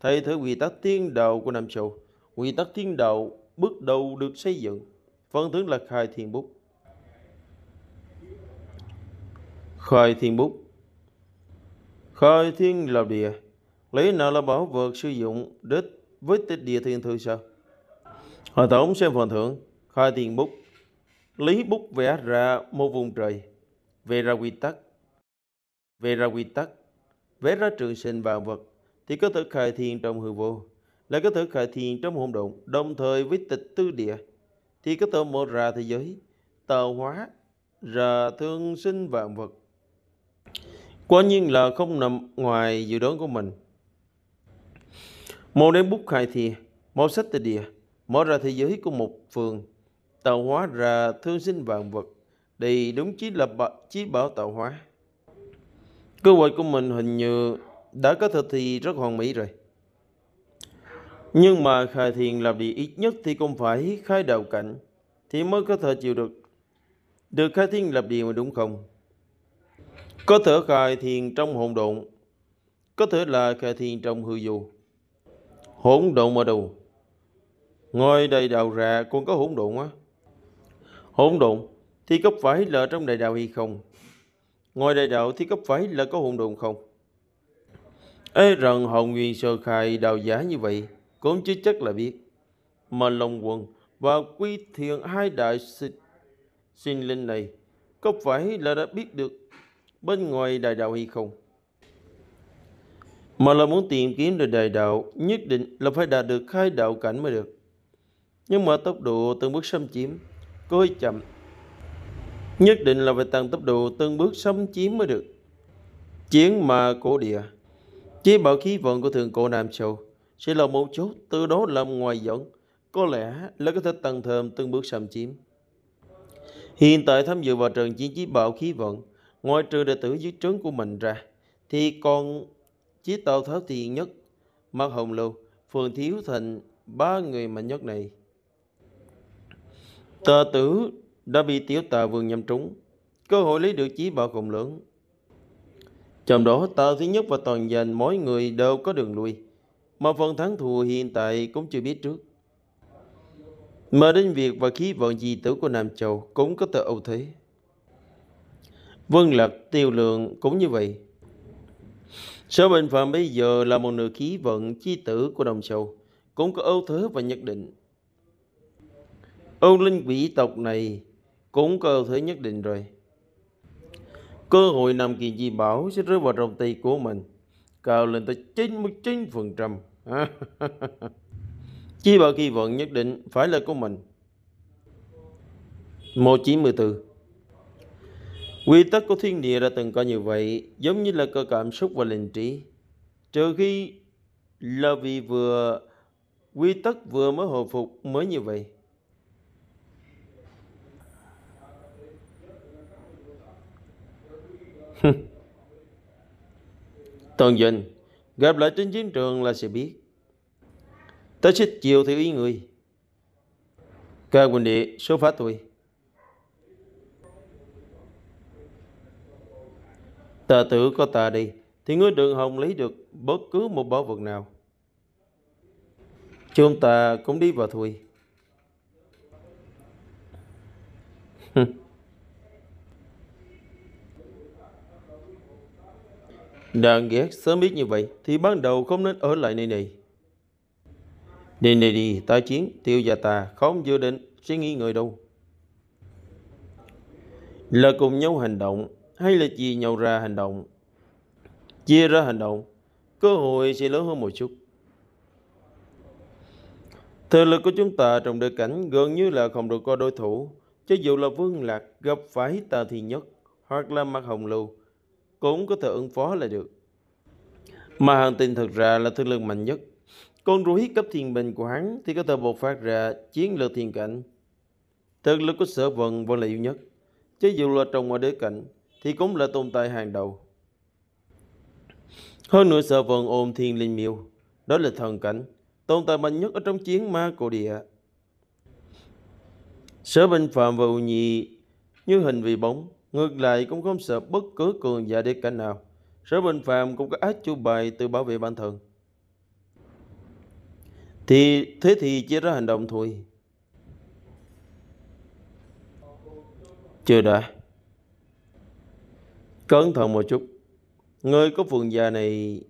thay thế quy tắc thiên đạo của Nam Châu. Quy tắc thiên đạo bước đầu được xây dựng phần tướng là khai thiên bút. Khai thiên bút khơi thiên lập địa lấy nào là bảo vật sử dụng đến với tích địa thiên thư sao Hồi tổng xem phần thưởng khai tiền bút Lý bút vẽ ra một vùng trời Vẽ ra quy tắc Vẽ ra quy tắc Vẽ ra trường sinh vạn vật Thì có thể khai thiên trong hư vô Lại có thể khai thiên trong hỗn độn Đồng thời với tịch tư địa Thì có thể mở ra thế giới Tạo hóa Ra thương sinh vạn vật Quả nhiên là không nằm ngoài dự đoán của mình. Một đêm bút khai thìa, một sách từ địa, mở ra thế giới của một phường, tạo hóa ra thương sinh vạn vật, đây đúng chí là chí bảo tạo hóa. Cơ hội của mình hình như đã có thực thì rất hoàn mỹ rồi. Nhưng mà khai thiền làm điều ít nhất thì cũng phải khai đạo cảnh thì mới có thể chịu được. Được khai thiên lập điều mà đúng không? Có thể khai thiền trong hỗn độn, có thể là khai thiền trong hư vô. Hỗn độn mà đâu Ngồi đầy đào rạ còn có hỗn độn á. Hỗn độn thì có phải là trong đại đạo hay không? Ngồi đại đạo thì có phải là có hỗn độn không? Ê rằng hồng nguyên sơ khai đào giả như vậy cũng chưa chắc là biết. Mà lòng quần và quy thiền hai đại sinh, sinh linh này có phải là đã biết được bên ngoài đại đạo hay không mà là muốn tìm kiếm được đại đạo nhất định là phải đạt được khai đạo cảnh mới được nhưng mà tốc độ từng bước xâm chiếm hơi chậm nhất định là phải tăng tốc độ từng bước xâm chiếm mới được chiến mà cổ địa chế bảo khí vận của thượng cổ nam châu sẽ là một chút từ đó làm ngoài dẫn có lẽ là có thể tăng thêm từng bước xâm chiếm hiện tại tham dự vào trận chiến chí bảo khí vận Ngoài trừ đệ tử dưới trướng của mình ra, thì còn chí tàu Tháo Thị Nhất, Mạc Hồng Lưu, Phường Thiếu thịnh ba người mạnh nhất này. Tờ tử đã bị tiểu tà vương nhắm trúng, cơ hội lấy được chí bảo cùng lớn. Trong đó Tào Thứ Nhất và Toàn Giành mỗi người đều có đường lui, mà phần thắng thua hiện tại cũng chưa biết trước. Mà đến việc và khí vận di tử của Nam Châu cũng có tờ ưu thế. Vân lực tiêu lượng cũng như vậy. Sở bệnh phạm bây giờ là một nửa khí vận chi tử của đồng sầu, cũng có ưu thế và nhất định. Âu linh quỷ tộc này cũng có ưu thế nhất định rồi. Cơ hội nằm kỳ di bảo sẽ rơi vào trong tay của mình, cao lên tới chín chín mươi phần trăm *laughs* chi bảo kỳ vận nhất định phải là của mình. Một chỉ mười từ. Quy tắc của thiên địa đã từng có như vậy, giống như là cơ cảm xúc và linh trí. Trừ khi là vì vừa quy tắc vừa mới hồi phục mới như vậy. *laughs* Toàn dình, gặp lại trên chiến trường là sẽ biết. Ta sẽ chiều theo ý người. Các huynh địa số phá tôi. tà tự có tà đi thì ngươi đừng hồng lấy được bất cứ một bảo vật nào chúng ta cũng đi vào thôi *laughs* Đàn ghét sớm biết như vậy Thì ban đầu không nên ở lại nơi này Đi này đi Ta chiến tiêu và ta Không dự định sẽ nghĩ người đâu Là cùng nhau hành động hay là chia nhau ra hành động. Chia ra hành động, cơ hội sẽ lớn hơn một chút. Thực lực của chúng ta trong đời cảnh gần như là không được có đối thủ, cho dù là Vương Lạc gặp phải Tà Thị Nhất hoặc là Mạc Hồng Lưu, cũng có thể ứng phó là được. Mà hàng tình thật ra là thực lực mạnh nhất. Con rủi cấp thiên bình của hắn thì có thể bộc phát ra chiến lược thiên cảnh. Thực lực của sở vận vẫn là yếu nhất. Chứ dù là trong ngoài đế cảnh, thì cũng là tồn tại hàng đầu. Hơn nữa sở vần ôm thiên linh miêu, đó là thần cảnh, tồn tại mạnh nhất ở trong chiến ma cổ địa. Sở binh phạm và ưu nhị như hình vì bóng, ngược lại cũng không sợ bất cứ cường giả đế cảnh nào. Sở binh phạm cũng có ác chu bài tự bảo vệ bản thân. Thì thế thì chia ra hành động thôi. Chưa đã. Cẩn thận một chút. Người có phường già này...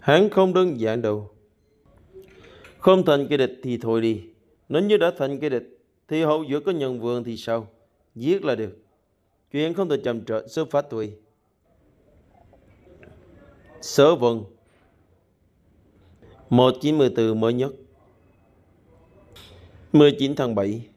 Hắn không đơn giản đâu. Không thành kẻ địch thì thôi đi. Nếu như đã thành kẻ địch, thì hậu giữa có nhân vườn thì sao? Giết là được. Chuyện không thể chậm trợ, sớm phát tuổi. Sở vân từ mới nhất 19 tháng 7